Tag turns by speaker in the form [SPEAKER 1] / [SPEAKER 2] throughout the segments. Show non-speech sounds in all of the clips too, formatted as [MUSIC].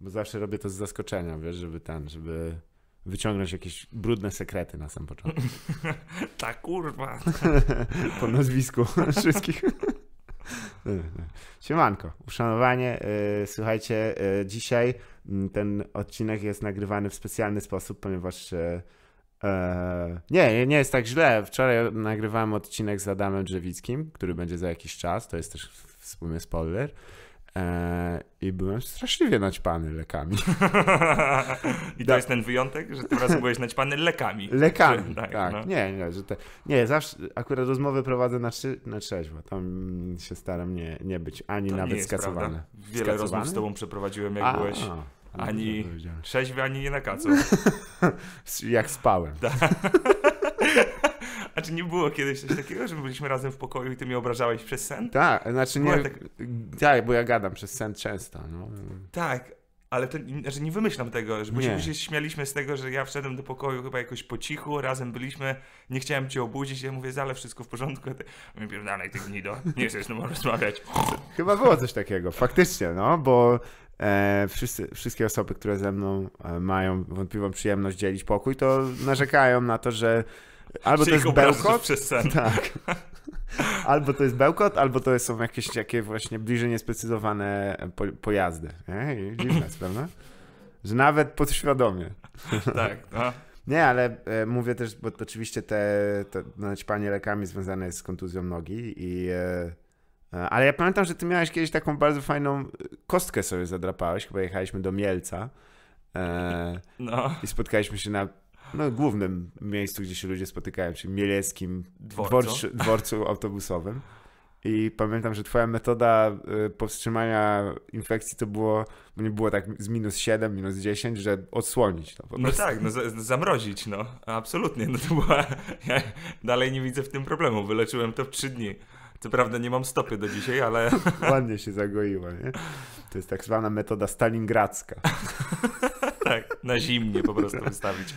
[SPEAKER 1] Bo zawsze robię to z zaskoczenia, wiesz, żeby ten, żeby wyciągnąć jakieś brudne sekrety na sam początek.
[SPEAKER 2] [LAUGHS] Ta kurwa. [LAUGHS] po nazwisku [LAUGHS] wszystkich.
[SPEAKER 1] Siemanko, uszanowanie. Y, słuchajcie, y, dzisiaj mm, ten odcinek jest nagrywany w specjalny sposób, ponieważ y, e, nie, nie jest tak źle. Wczoraj nagrywałem odcinek z Adamem Drzewickim, który będzie za jakiś czas, to jest też w sumie spoiler. E, I byłem straszliwie naćpany lekami. [LAUGHS] I to da. jest ten wyjątek, że tym razem byłeś naćpany lekami. Lekami, tak. tak. No. Nie, nie, że te, nie, zawsze akurat rozmowy prowadzę na, trzy, na trzeźwo. Tam się staram nie, nie być ani to nawet skacowany. Prawda. Wiele skacowany? rozmów z tobą
[SPEAKER 2] przeprowadziłem, jak a, byłeś. A, no ani trzeźwy, ani nie na kacu.
[SPEAKER 1] [LAUGHS] jak spałem. Tak.
[SPEAKER 2] Znaczy nie było kiedyś coś takiego, że byliśmy razem w pokoju i ty mnie obrażałeś przez sen? Tak, znaczy
[SPEAKER 1] nie. Tak... bo ja gadam przez sen często. No. Tak,
[SPEAKER 2] ale to, nie znaczy wymyślam tego, że nie. się śmialiśmy z tego, że ja wszedłem do pokoju chyba jakoś po cichu, razem byliśmy, nie chciałem cię obudzić, ja mówię, zale wszystko w porządku, a ty mówię, pierdalej ty gnido, nie chcesz no, z tobą rozmawiać.
[SPEAKER 1] Chyba było coś takiego, faktycznie, no, bo e, wszyscy, wszystkie osoby, które ze mną e, mają wątpliwą przyjemność dzielić pokój, to narzekają na to, że Albo to jest bełkot. Przez sen. [LAUGHS] Tak. Albo to jest bełkot, albo to są jakieś takie właśnie bliżej niesprecyzowane po, pojazdy. Ej, dziwne jest, prawda? Że nawet podświadomie. [LAUGHS] Tak, no. Nie, ale e, mówię też, bo oczywiście te, te naćpanie no, lekami związane jest z kontuzją nogi i... E, e, ale ja pamiętam, że ty miałeś kiedyś taką bardzo fajną e, kostkę sobie zadrapałeś, chyba jechaliśmy do Mielca e, no. i spotkaliśmy się na no, głównym miejscu, gdzie się ludzie spotykają, czyli mieleckim dworcu, dworcu, dworcu autobusowym. I pamiętam, że twoja metoda y, powstrzymania infekcji to było, bo nie było tak z minus 7, minus 10, że odsłonić to. No tak, no
[SPEAKER 2] zamrozić, no. Absolutnie. No to była... [LAUGHS] Ja dalej nie widzę w tym problemu. Wyleczyłem to w 3 dni. Co prawda nie mam stopy do dzisiaj,
[SPEAKER 1] ale... [LAUGHS] Ładnie się zagoiło, nie? To jest tak zwana metoda stalingradzka. [LAUGHS] tak,
[SPEAKER 2] na zimnie po prostu wystawić.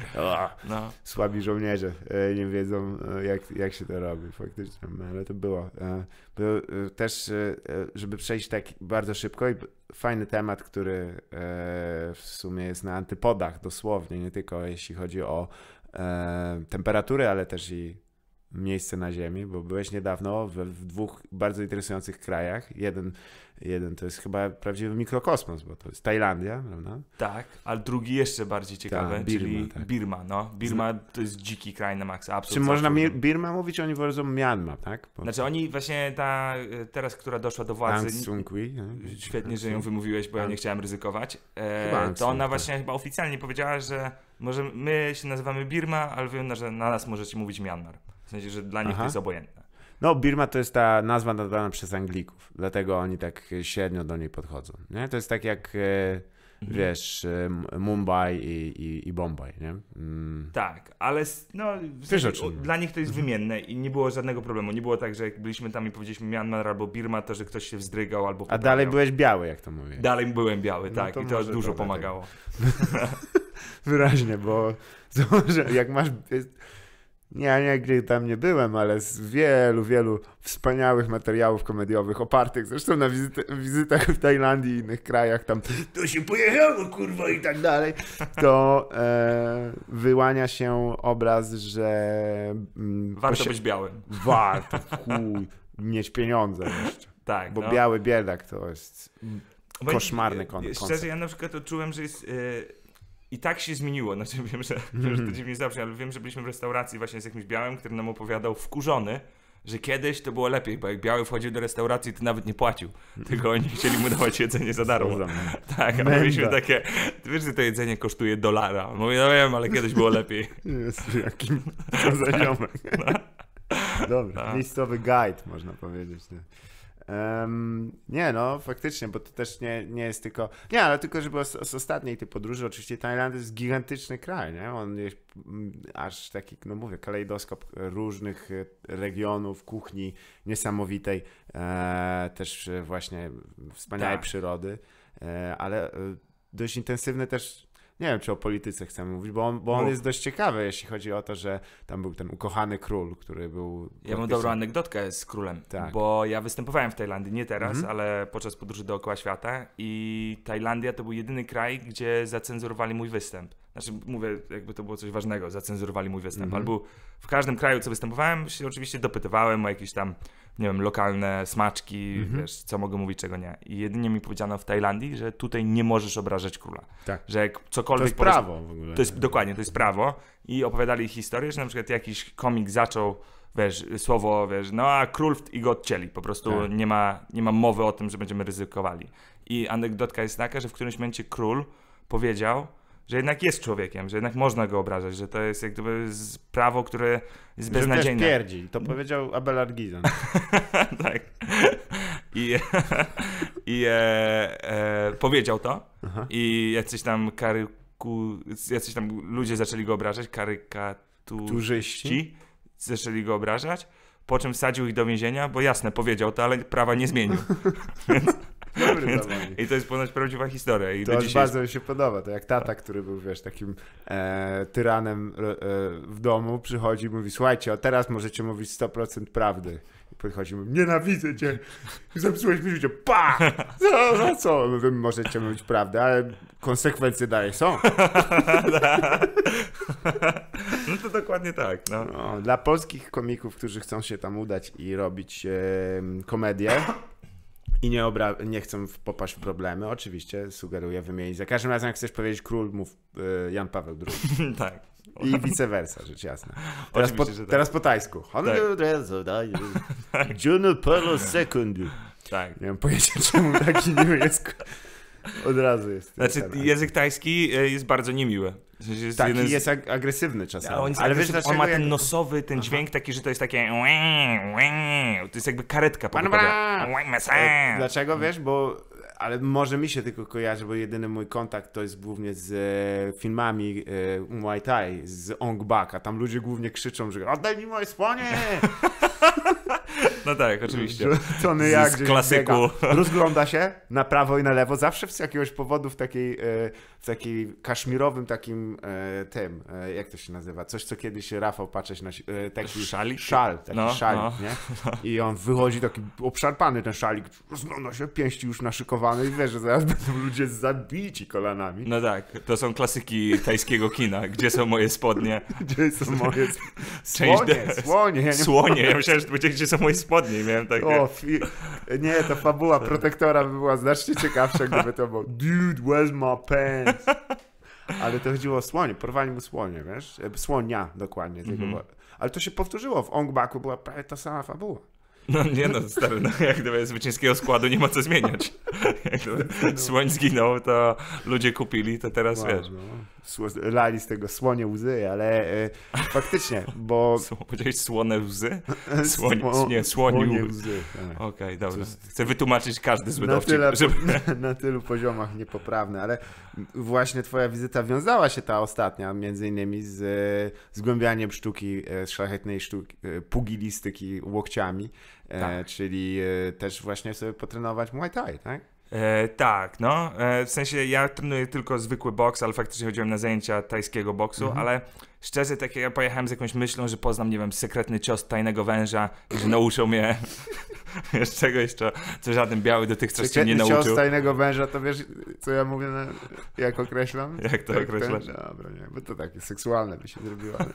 [SPEAKER 2] No.
[SPEAKER 1] Słabi żołnierze e, nie wiedzą, e, jak, jak się to robi faktycznie, no, ale to było. E, było też, żeby przejść tak bardzo szybko i fajny temat, który w sumie jest na antypodach dosłownie, nie tylko jeśli chodzi o temperatury, ale też i miejsce na ziemi, bo byłeś niedawno w, w, dwóch bardzo interesujących krajach. Jeden, jeden to jest chyba prawdziwy mikrokosmos, bo to jest Tajlandia, prawda?
[SPEAKER 2] Tak, ale drugi jeszcze bardziej tak, ciekawy, Ta, Birma, czyli tak. Birma. No. Birma to jest dziki kraj na maksa, absolutnie. Czy można
[SPEAKER 1] mi- Birma mówić, oni wolą Myanmar, tak? Bo... Znaczy
[SPEAKER 2] oni właśnie ta, teraz, która doszła do władzy, Aung tak? świetnie, że ją wymówiłeś, bo ja nie chciałem ryzykować, e, to ona właśnie chyba oficjalnie powiedziała, że może my się nazywamy Birma, ale wiem, że na nas możecie mówić Myanmar. W sensie, że dla nich Aha. to jest obojętne.
[SPEAKER 1] No, Birma to jest ta nazwa nadana przez Anglików, dlatego oni tak średnio do niej podchodzą. Nie? To jest tak jak, e, mhm. wiesz, e, Mumbai i, i, i Bombaj, nie? Mm. Tak, ale
[SPEAKER 2] no, w sensie, o, dla nich to jest mhm. wymienne i nie było żadnego problemu. Nie było tak, że jak byliśmy tam i powiedzieliśmy Myanmar albo Birma, to że ktoś się wzdrygał albo poprawiał. A dalej byłeś biały, jak to mówię. Dalej byłem biały, no tak, no to i to
[SPEAKER 1] dużo pomagało. [LAUGHS] Wyraźnie, bo [LAUGHS] jak masz ja nigdy tam nie byłem, ale z wielu, wielu wspaniałych materiałów komediowych, opartych zresztą na wizyty, wizytach w Tajlandii i innych krajach, tam to się pojechało,
[SPEAKER 3] kurwa, i tak dalej,
[SPEAKER 1] to e, wyłania się obraz, że... Mm, warto być białym. Warto, chuj, mieć pieniądze jeszcze. Tak, Bo no. biały biedak to jest koszmarny kon- koncept. Szczerze,
[SPEAKER 2] ja na przykład odczułem, że jest... E, i tak się zmieniło. Znaczy, [LAUGHS] wiem, że, mm. że to mhm. dziwnie zawsze. ale wiem, że byliśmy w restauracji właśnie z jakimś białym, który nam opowiadał wkurzony, że kiedyś to było lepiej, bo jak biały wchodził do restauracji, to nawet nie płacił. Mhm. Tylko oni chcieli mu dawać jedzenie za darmo. [LAUGHS] Tak, a mieliśmy takie, wiesz, że to jedzenie kosztuje dolara. Mówię, no wiem, ale kiedyś było lepiej.
[SPEAKER 3] [LAUGHS] Jest jakim za tak. No. Dobra, no.
[SPEAKER 1] miejscowy guide, można powiedzieć. Nie? Um, nie, no faktycznie, bo to też nie, nie jest tylko. Nie, ale tylko, żeby z, z ostatniej tej podróży, oczywiście Tajland jest gigantyczny kraj, nie? On jest mm, aż taki, no mówię, kalejdoskop różnych e, regionów, kuchni niesamowitej, e, też właśnie wspaniałej tak. przyrody, e, ale e, dość intensywny też nie wiem, czy o polityce chcemy mówić, bo on, bo on jest dość ciekawy, jeśli chodzi o to, że tam był ten ukochany król, który był... Ja mam dobrą anegdotkę z królem, tak. bo ja
[SPEAKER 2] występowałem w Tajlandii, nie teraz, mhm. ale podczas podróży dookoła świata i Tajlandia to był jedyny kraj, gdzie zacenzurowali mój występ. Znaczy, mówię, jakby to było coś ważnego, zacenzurowali mój występ. Mhm. Albo w każdym kraju, co występowałem, się oczywiście dopytywałem o jakieś tam nie wiem, lokalne smaczki, mhm. wiesz, co mogę mówić, czego nie. I jedynie mi powiedziano w Tajlandii, że tutaj nie możesz obrażać króla. Tak. Że jak cokolwiek... To jest prawo w ogóle. To jest, dokładnie, to jest prawo. I opowiadali historię, że na przykład jakiś komik zaczął wiesz, słowo, wiesz, no a król i go odcięli. Po prostu tak. nie, ma, nie ma mowy o tym, że będziemy ryzykowali. I anegdotka jest taka, że w którymś momencie król powiedział, że jednak jest człowiekiem, że jednak można go obrażać, że to jest jak gdyby prawo, które jest beznadziejne. Że też pierdzi,
[SPEAKER 1] to mhm. powiedział Abelard Gizon. [LAUGHS] tak.
[SPEAKER 2] I, [LAUGHS] i e, e, powiedział to Aha. i jacyś tam karyku, jacyś tam ludzie zaczęli go obrażać, karykaturzyści zaczęli go obrażać, po czym wsadził ich do więzienia, bo jasne, powiedział to, ale prawa nie zmienił. [LAUGHS] Więc... Więc, I to jest ponoć prawdziwa historia. I to dzisiaj bardzo
[SPEAKER 1] mi się podoba. To jak tata, który był, wiesz, takim e, tyranem e, w domu, przychodzi i mówi, słuchajcie, a teraz możecie mówić 100% prawdy. I podchodzi i mówi, nienawidzę cię,
[SPEAKER 3] zepsułeś mi życie, pa!
[SPEAKER 1] No, no co? No, wy możecie mówić prawdę, ale konsekwencje dalej są. [LAUGHS] no to dokładnie tak. No. no. dla polskich komików, którzy chcą się tam udać i robić e, komedię, i nie, obra- nie chcą popaść w problemy, oczywiście sugeruję wymienić. Za każdym razem, jak chcesz powiedzieć król, mów y, Jan Paweł II. [LAUGHS] tak. I vice versa, rzecz jasna. [LAUGHS] Teraz, po, tak. teraz po tajsku. Juno Polo II. Tak. Nie mam pojęcia,
[SPEAKER 3] [LAUGHS] czemu taki niemiecki.
[SPEAKER 1] Od razu jest. Znaczy,
[SPEAKER 2] język tajski e, jest bardzo niemiły. W sensie jest taki jeden z... jest ag agresywny czasami. Ale, on jest ale wiesz, on ma ten
[SPEAKER 1] nosowy, ten Aha. dźwięk taki, że to jest takie to jest jakby karetka po Dlaczego mm. wiesz, bo ale może mi się tylko kojarzy, bo jedyny mój kontakt to jest głównie z e, filmami e, Muay Thai, z Ong Bak, a tam ludzie głównie krzyczą, że oddaj mi moje słonie! [LAUGHS] [LAUGHS] No tak, oczywiście. Tony jak z klasyku. Biega. Rozgląda się na prawo i na lewo, zawsze z jakiegoś powodu w takiej, e, w takiej kaszmirowym takim e, tym, e, jak to się nazywa, coś co kiedyś Rafał patrzeć na taki szalik? szal, taki no, szalik, no. nie? [LAUGHS] I on wychodzi taki obszarpany ten szalik, rozgląda się, pięści już naszykowane i wie, że zaraz będą ludzie zabici
[SPEAKER 2] kolanami. No tak, to są klasyki tajskiego kina, gdzie są moje spodnie?
[SPEAKER 3] Gdzie są moje
[SPEAKER 2] [LAUGHS] sp... słonie, słonie, słonie, ja myślałem, że to będzie gdzie są moje spodnie. I miałem takie... O,
[SPEAKER 3] fi...
[SPEAKER 1] Nie, ta fabuła protektora by była znacznie ciekawsza, gdyby to było Dude, where's my pants? Ale to chodziło o słonie, porwanie mu słonie, wiesz? E, słonia dokładnie. Mm -hmm. Ale to się powtórzyło. W Ongbaku była prawie ta sama fabuła.
[SPEAKER 3] No nie no, stary, no, jak
[SPEAKER 2] gdyby zwycięskiego składu nie ma co zmieniać. Jak gdyby [LAUGHS] no. słoń zginął, to ludzie
[SPEAKER 1] kupili, to teraz wow, no, wiesz. No lali z tego słonie łzy, ale e, faktycznie, [LAUGHS] bo... Powiedziałeś słone łzy? [LAUGHS] Słoń, nie, słonie łzy. Tak. Okej,
[SPEAKER 2] okay, dobrze. Chcę wytłumaczyć każdy zły na tyle, żeby...
[SPEAKER 1] [LAUGHS] Na tylu poziomach niepoprawny, ale właśnie twoja wizyta wiązała się ta ostatnia między innymi z e, zgłębianiem sztuki, e, szlachetnej sztuki, pugilistyki łokciami, tak. czyli też właśnie sobie potrenować Muay Thai, tak?
[SPEAKER 2] E, tak, no. E, w sensie ja trenuję tylko zwykły boks, ale faktycznie chodziłem na zajęcia tajskiego boksu, mhm. ale szczerze, tak ja pojechałem z jakąś myślą, że poznam, nie wiem, sekretny cios tajnego węża i że nauczą mnie wiesz, [LAUGHS] czegoś, co, co żaden biały tych sekretny się nie nauczył. cios
[SPEAKER 1] tajnego węża, to wiesz, co ja mówię, na, jak określam? [LAUGHS] Jak to określam? Tak, określasz? Ten, dobra, nie, bo to takie seksualne by się zrobiło. Ale...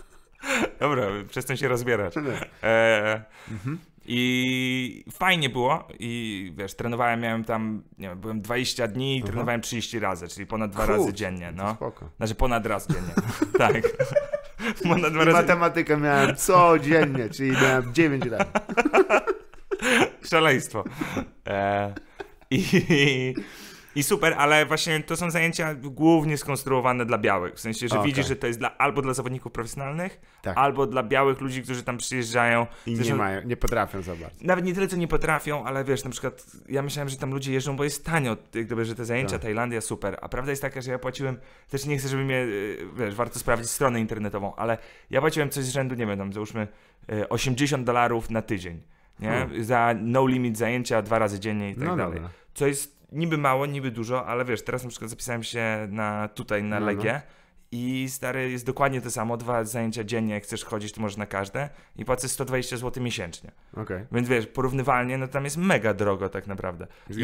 [SPEAKER 1] [LAUGHS] dobra, przestań się rozbierać. E, mhm. I
[SPEAKER 2] fajnie było i wiesz, trenowałem, miałem tam, nie wiem, byłem 20 dni i Aha. Mhm. trenowałem 30 razy, czyli ponad dwa razy dziennie, no. Spoko. Znaczy ponad raz dziennie, [LAUGHS] tak. [LAUGHS] Ponad dwa I razy... matematykę
[SPEAKER 1] miałem codziennie, czyli miałem 9 razy.
[SPEAKER 2] [LAUGHS] Szaleństwo. E... I... I super, ale właśnie to są zajęcia głównie skonstruowane dla białych. W sensie, że okay. widzisz, że to jest dla, albo dla zawodników profesjonalnych, tak. albo dla białych ludzi, którzy tam przyjeżdżają. I Zresztą, nie mają, nie potrafią za bardzo. Nawet nie tyle, co nie potrafią, ale wiesz, na przykład ja myślałem, że tam ludzie jeżdżą, bo jest tanio, gdyby, że te zajęcia, tak. Tajlandia, super. A prawda jest taka, że ja płaciłem, też nie chcę, żeby mnie, y, wiesz, warto sprawdzić stronę internetową, ale ja płaciłem coś z rzędu, nie wiem, tam załóżmy 80 y, dolarów na tydzień. Nie? Hmm. Za no limit zajęcia dwa razy dziennie i tak no dalej. Dobra. Co jest niby mało, niby dużo, ale wiesz, teraz na przykład zapisałem się na tutaj na no, Legię. No. I stary, jest dokładnie to samo, dwa zajęcia dziennie, jak chcesz chodzić, to możesz na każde i płacę 120 zł miesięcznie. Okay. Więc wiesz, porównywalnie, no tam jest mega drogo tak naprawdę. I,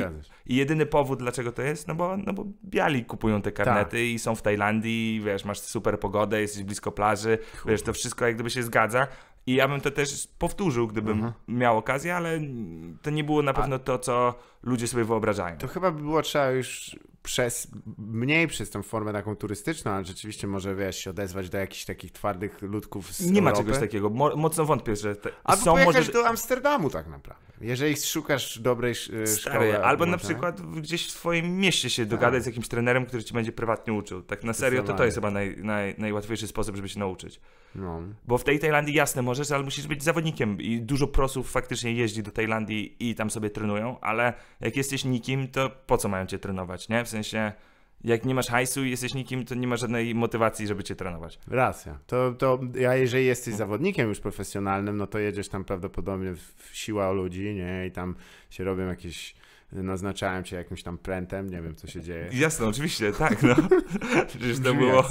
[SPEAKER 2] I, jedyny powód, dlaczego to jest, no bo, no bo biali kupują te karnety tak. i są w Tajlandii, wiesz, masz super pogodę, jesteś blisko plaży, Chuj. wiesz, to wszystko jak gdyby się zgadza, i ja bym to też powtórzył, gdybym Aha. Mhm. miał okazję, ale
[SPEAKER 1] to nie było na pewno A... to, co ludzie sobie wyobrażają. To chyba by było trzeba już przez, mniej przez tą formę taką turystyczną, ale rzeczywiście może, wiesz, się odezwać do jakichś takich twardych ludków z Nie Europy. ma czegoś takiego, Mo mocno wątpię, że te Albo są może... do Amsterdamu tak naprawdę, jeżeli szukasz dobrej e, Stary, szkoły. Albo może... na przykład
[SPEAKER 2] gdzieś w swoim mieście się dogadać tak. z jakimś trenerem, który ci będzie prywatnie uczył. Tak na serio, to to jest chyba naj, naj, najłatwiejszy sposób, żeby się nauczyć. No. Bo w tej Tajlandii jasne możesz, ale musisz być zawodnikiem i dużo prosów faktycznie jeździ do Tajlandii i tam sobie trenują, ale jak jesteś nikim, to po co mają cię trenować, nie? W sensie sensie jak nie masz hajsu i jesteś nikim, to nie ma żadnej motywacji, żeby cię trenować.
[SPEAKER 1] Racja. To, to ja, jeżeli jesteś no. zawodnikiem już profesjonalnym, no to jedziesz tam prawdopodobnie w siła ludzi, nie? I tam się robią jakieś naznaczałem się jakimś tam prętem, nie wiem co się dzieje. Jasne, oczywiście,
[SPEAKER 2] tak. No. [LAUGHS] Przecież to było,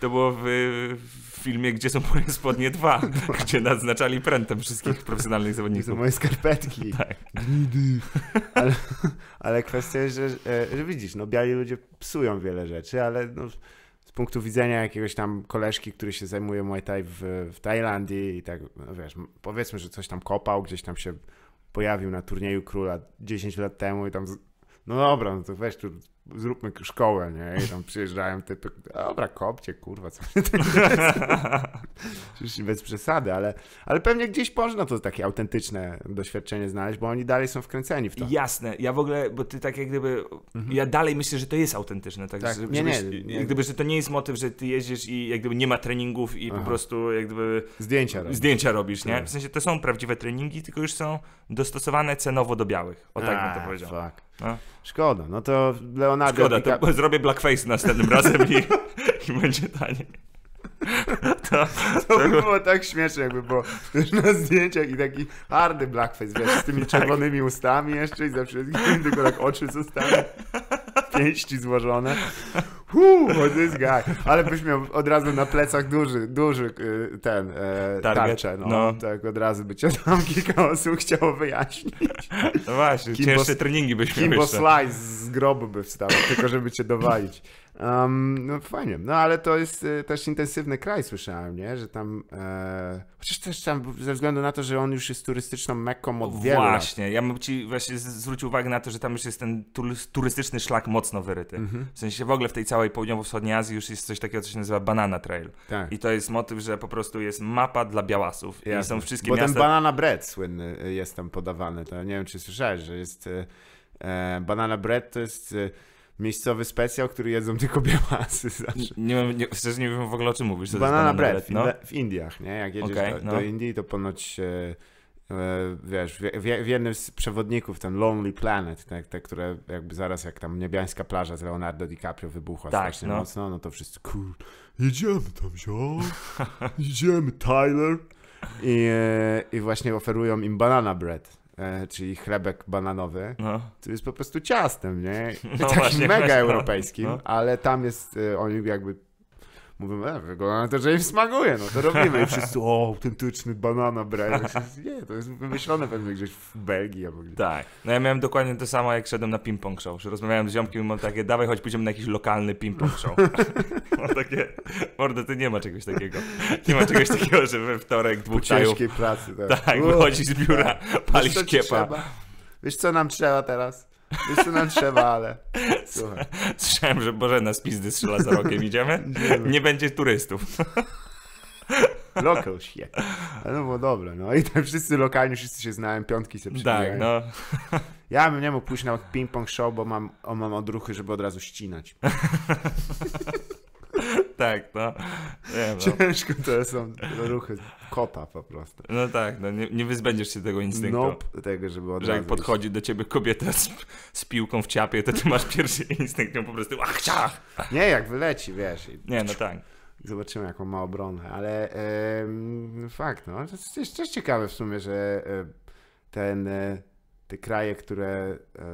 [SPEAKER 2] to było w, w, filmie Gdzie są moje spodnie 2, [LAUGHS] gdzie naznaczali prętem wszystkich profesjonalnych zawodników. To moje skarpetki. [LAUGHS] Tak.
[SPEAKER 3] Ale,
[SPEAKER 1] ale kwestia jest, że, że widzisz, no biali ludzie psują wiele rzeczy, ale no, z punktu widzenia jakiegoś tam koleżki, który się zajmuje Muay Thai w, w Tajlandii i tak, no wiesz, powiedzmy, że coś tam kopał, gdzieś tam się pojawił na turnieju króla 10 lat temu i tam. Z... No dobra, no to weź tu zróbmy szkołę, nie? I tam przyjeżdżają typy, dobra, kopcie, kurwa, co to [LAUGHS] jest? bez przesady, ale, ale pewnie gdzieś można to takie autentyczne doświadczenie znaleźć, bo oni dalej są wkręceni w to. Jasne, ja w ogóle, bo ty tak jak gdyby, mhm. ja dalej myślę, że to jest autentyczne,
[SPEAKER 2] tak? tak. nie, żebyś, nie, nie, Jak gdyby, że to nie jest motyw, że ty jeździsz i jak gdyby nie ma treningów i Aha. po prostu jak gdyby... Zdjęcia robisz. Zdjęcia robisz, nie? Tak. W sensie to są prawdziwe treningi, tylko już są dostosowane cenowo do białych, o tak A, bym to powiedział.
[SPEAKER 1] Fuck. No. Szkoda, no to Leonardo. Szkoda, Dika... zrobię
[SPEAKER 2] blackface następnym razem i, i będzie taniej. To, to
[SPEAKER 1] by było tak śmieszne, jakby było na zdjęciach i taki hardy blackface, wiesz, z tymi tak. czerwonymi ustami jeszcze i ze wszystkim, tylko tak oczy zostały, pięści złożone. Whoo, this guy. Ale byś miał od razu na plecach duży, duży y, ten e, tarczę. No. no. Tak od razu by cię tam [LAUGHS] kilka osób chciało wyjaśnić. No właśnie, Kimbo, cięższe treningi byśmy miał Kimbo Slice z grobu by wstał, tylko żeby cię dowalić. Um, no fajnie, no ale to jest y, też intensywny kraj, słyszałem, nie? Że tam. E, chociaż też tam ze względu na to, że on już jest turystyczną Mekką od no wielu Właśnie, lat.
[SPEAKER 2] ja bym ci właśnie zwrócił uwagę na to, że tam już jest ten turystyczny szlak mocno wyryty. Mm -hmm. W sensie w ogóle w tej całej południowo-wschodniej Azji już jest coś takiego, co się nazywa Banana Trail. Tak. I to jest motyw, że po prostu jest mapa dla białasów. Jasne. I są wszystkie Bo miasta... ten Banana
[SPEAKER 1] Bread słynny y, jest tam podawany. To nie wiem, czy słyszałeś, że jest. Y, e, banana Bread to jest. E, miejscowy specjał, który jedzą tylko białasy [LAUGHS] zawsze. Nie, nie, nie, szczerze nie wiem w ogóle o czym mówisz. banana, bread, no? w Indiach, nie? Jak jedziesz okay, do, no. do, Indii, to ponoć e, e, wiesz, w, w, jednym z przewodników, ten Lonely Planet, te, te, które jakby zaraz jak tam niebiańska plaża z Leonardo DiCaprio wybuchła tak, strasznie no. mocno, no to wszyscy
[SPEAKER 3] kur... Jedziemy tam, ziom! [LAUGHS] Jedziemy,
[SPEAKER 1] Tyler! I, e, I właśnie oferują im banana bread. E, czyli chlebek bananowy, no. jest po prostu ciastem, nie? No mega no. europejskim, no. ale tam jest, e, oni jakby Mówią, e, wygląda na to, że im smakuje, no to robimy. I wszyscy, o, autentyczny banana bread. Nie, to jest wymyślone pewnie gdzieś w Belgii
[SPEAKER 2] albo gdzieś. Tak. No ja miałem dokładnie to samo, jak szedłem na ping-pong show. Rozmawiałem z ziomkiem i mam takie, dawaj, choć pójdziemy na jakiś lokalny ping-pong show. mam [LAUGHS] takie, mordo, ty nie ma czegoś takiego. Nie ma czegoś takiego, że we wtorek dwóch ciężkiej pracy, tak. Tak, wychodzisz z biura, tak. palisz kiepa. Trzeba?
[SPEAKER 1] Wiesz, co nam trzeba teraz? nam trzeba, ale...
[SPEAKER 2] Słuchaj. Słyszałem, że Bożena z pizdy strzela
[SPEAKER 1] za rokiem. Idziemy? Nie
[SPEAKER 2] będzie turystów.
[SPEAKER 1] Lokal się. No bo dobra, no i tam wszyscy lokalni, wszyscy się znają, piątki się tak, przybijają. Tak, no. Ja bym nie mógł pójść na ping-pong show, bo mam, o, mam odruchy, żeby od razu ścinać. [LAUGHS] tak, no. Nie, no. Ciężko to są ruchy kota po prostu.
[SPEAKER 2] No tak, no nie, nie wyzbędziesz się tego instynktu. No, nope, tego, żeby Że jak podchodzi iść. do ciebie kobieta z, z, piłką w ciapie, to ty masz pierwszy [LAUGHS] instynkt nią po prostu ach,
[SPEAKER 1] ciach! Nie, jak wyleci, wiesz. I... Nie, no tak. Zobaczymy, jaką ma obronę, ale e, fakt, no, to jest też ciekawe w sumie, że e, ten... E, te kraje, które. E,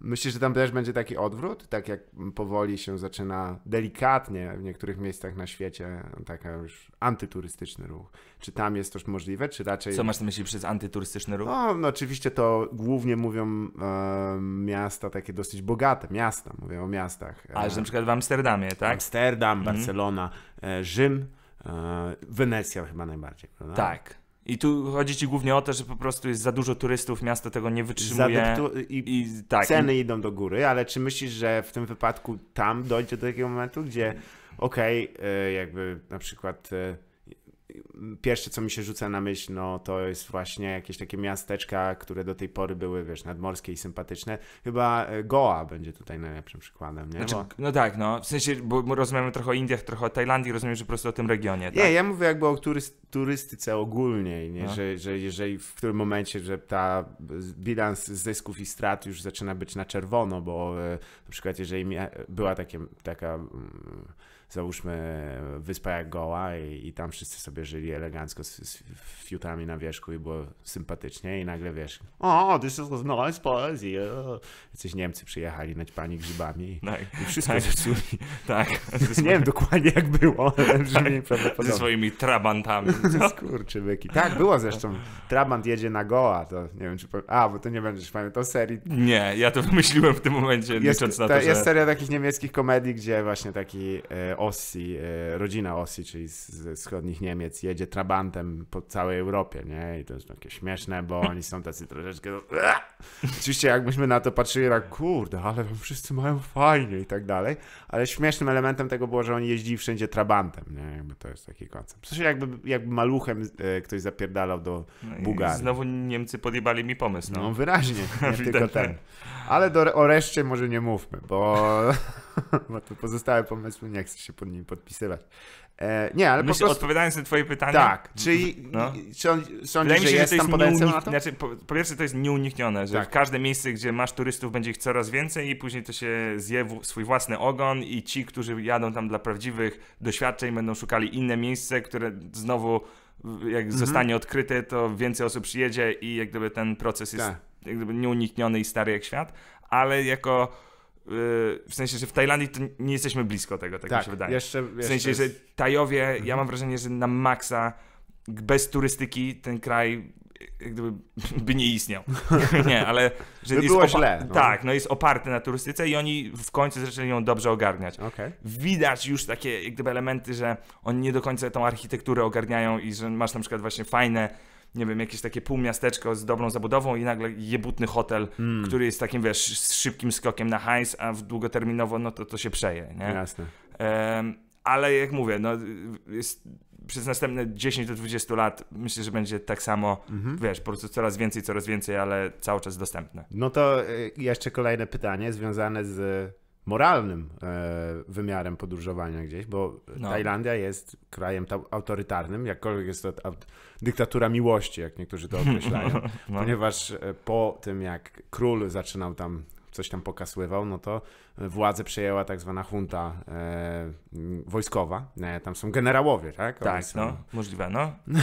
[SPEAKER 1] myślisz, że tam też będzie taki odwrót? Tak jak powoli się zaczyna delikatnie w niektórych miejscach na świecie taki już antyturystyczny ruch. Czy tam jest toż możliwe, czy raczej. Co masz na myśli przez antyturystyczny ruch? No, no oczywiście to głównie mówią e, miasta takie dosyć bogate, miasta, mówię o miastach. Ale na przykład w Amsterdamie, tak? Amsterdam, mhm. Barcelona, e, Rzym. E, Wenecja chyba najbardziej, prawda? Tak,
[SPEAKER 2] i tu chodzi ci głównie o to, że po prostu jest za dużo turystów, miasto tego
[SPEAKER 1] nie wytrzymuje. I, i tak, ceny i... idą do góry, ale czy myślisz, że w tym wypadku tam dojdzie do takiego momentu, gdzie okej, okay, e, jakby na przykład e, pierwsze, co mi się rzuca na myśl, no to jest właśnie jakieś takie miasteczka, które do tej pory były, wiesz, nadmorskie i sympatyczne. Chyba e, Goa będzie tutaj najlepszym przykładem, nie? Znaczy, bo...
[SPEAKER 2] No tak, no. W sensie, bo rozmawiamy trochę o Indiach, trochę o Tajlandii, rozumiem, że po prostu o tym regionie, tak? Nie, ja mówię
[SPEAKER 1] jakby o turystyce ogólnie, nie? No. Że, że jeżeli w którym momencie, że ta bilans zysków i strat już zaczyna być na czerwono, bo e, na przykład jeżeli była takie, taka mm, załóżmy e, wyspa jak Goła i, i tam wszyscy sobie żyli elegancko z, z fiutami na wierzchu i było sympatycznie i nagle wiesz, o, this is nice poezja. Jacyś Niemcy przyjechali pani grzybami tak, i wszystko tak, zepsuli. Tak. [LAUGHS] Nie wiem dokładnie jak było, ale tak. brzmi tak, Ze swoimi trabantami. [LAUGHS] Skurczybyki. Tak, było zresztą. Trabant jedzie na Goła, to nie wiem czy... A, bo to nie będziesz pamiętał serii. Nie, ja to wymyśliłem w tym momencie, jest, licząc na to, ta, że... Jest seria takich niemieckich komedii, gdzie właśnie taki e, Ossi, e, rodzina Ossi, czyli z, ze wschodnich Niemiec, jedzie trabantem po całej Europie, nie? I to jest takie śmieszne, bo [LAUGHS] oni są tacy troszeczkę... No, Oczywiście jakbyśmy na to patrzyli, tak kurde, ale wszyscy mają fajnie i tak dalej, ale śmiesznym elementem tego było, że oni jeździli wszędzie trabantem, nie? Jakby to jest taki koncept. W jakby, jakby maluchem e, ktoś zapierdalał do no Bułgarii.
[SPEAKER 2] Znowu Niemcy podjebali mi pomysł. No, no wyraźnie, nie [LAUGHS] tylko ten.
[SPEAKER 1] Ale do, o reszcie może nie mówmy, bo... [LAUGHS] [LAUGHS] bo to pozostałe pomysły nie chcę się pod nimi podpisywać. E, nie, ale Myślę, po prostu... odpowiadając na twoje pytanie... Tak, mhm. czyli no. czy on, sądzisz, że, że, jest, jest tam potencjał na
[SPEAKER 2] to? Znaczy, po, po,
[SPEAKER 1] pierwsze to jest nieuniknione,
[SPEAKER 2] że tak. w każde miejsce, gdzie masz turystów będzie ich coraz więcej i później to się zje w, swój własny ogon i ci, którzy jadą tam dla prawdziwych doświadczeń będą szukali inne miejsce, które znowu jak mhm. zostanie odkryte, to więcej osób przyjedzie i jak gdyby ten proces jest tak. jak gdyby nieunikniony i stary jak świat, ale jako Y, w sensie, że w Tajlandii to nie jesteśmy blisko tego, tak, tak mi się wydaje. Jeszcze, w sensie, jeszcze jest... że Tajowie, mhm. ja mam wrażenie, że na maksa bez turystyki ten kraj gdyby, [LAUGHS] by nie istniał. [LAUGHS] nie, ale że by jest było źle. No. Tak, no jest oparty na turystyce i oni w końcu zaczęli ją dobrze ogarniać. Okay. Widać już takie jak gdyby elementy, że oni nie do końca tą architekturę ogarniają i że masz na przykład właśnie fajne nie wiem, jakieś takie półmiasteczko z dobrą zabudową i nagle jebutny hotel, mm. który jest takim, wiesz, z szybkim skokiem na hajs, a w długoterminowo, no to, to się przeje, nie? Jasne. Um, ale jak mówię, no jest przez następne 10 do 20 lat myślę, że będzie tak samo, mhm. wiesz, po prostu coraz więcej, coraz więcej, ale cały
[SPEAKER 1] czas dostępne. No to e, jeszcze kolejne pytanie związane z moralnym e, wymiarem podróżowania gdzieś, bo no. Tajlandia jest krajem autorytarnym, jakkolwiek jest to dyktatura miłości, jak niektórzy to określają. [LAUGHS] No. Ponieważ e, po tym, jak król zaczynał tam coś tam pokasływał, no to władzę przejęła tak zwana junta e, wojskowa. E, tam są generałowie, tak? Oni tak, są... no, możliwe, no. [LAUGHS]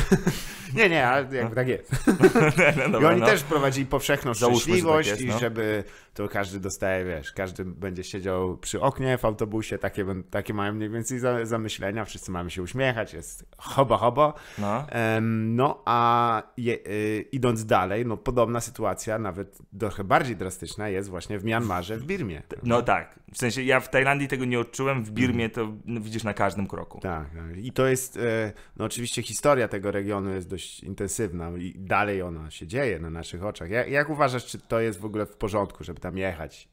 [SPEAKER 1] nie, nie, ale jakby no. tak jest. [LAUGHS] no, dobra, I oni no. też prowadzili powszechną szczęśliwość tak jest, i no. żeby to każdy dostaje, wiesz, każdy będzie siedział przy oknie w autobusie, takie, takie mają mniej więcej zamyślenia, wszyscy mamy się uśmiechać, jest choba choba. No, no a je, e, idąc dalej, no podobna sytuacja, nawet trochę bardziej drastyczna jest właśnie w Mianmarze, w Birmie. No tak, tak. W sensie ja w Tajlandii tego nie odczułem, w Birmie to widzisz na każdym kroku. Tak. tak. I to jest, e, no oczywiście historia tego regionu jest dość intensywna i dalej ona się dzieje na naszych oczach. Jak, jak uważasz, czy to jest w ogóle w porządku, żeby tam jechać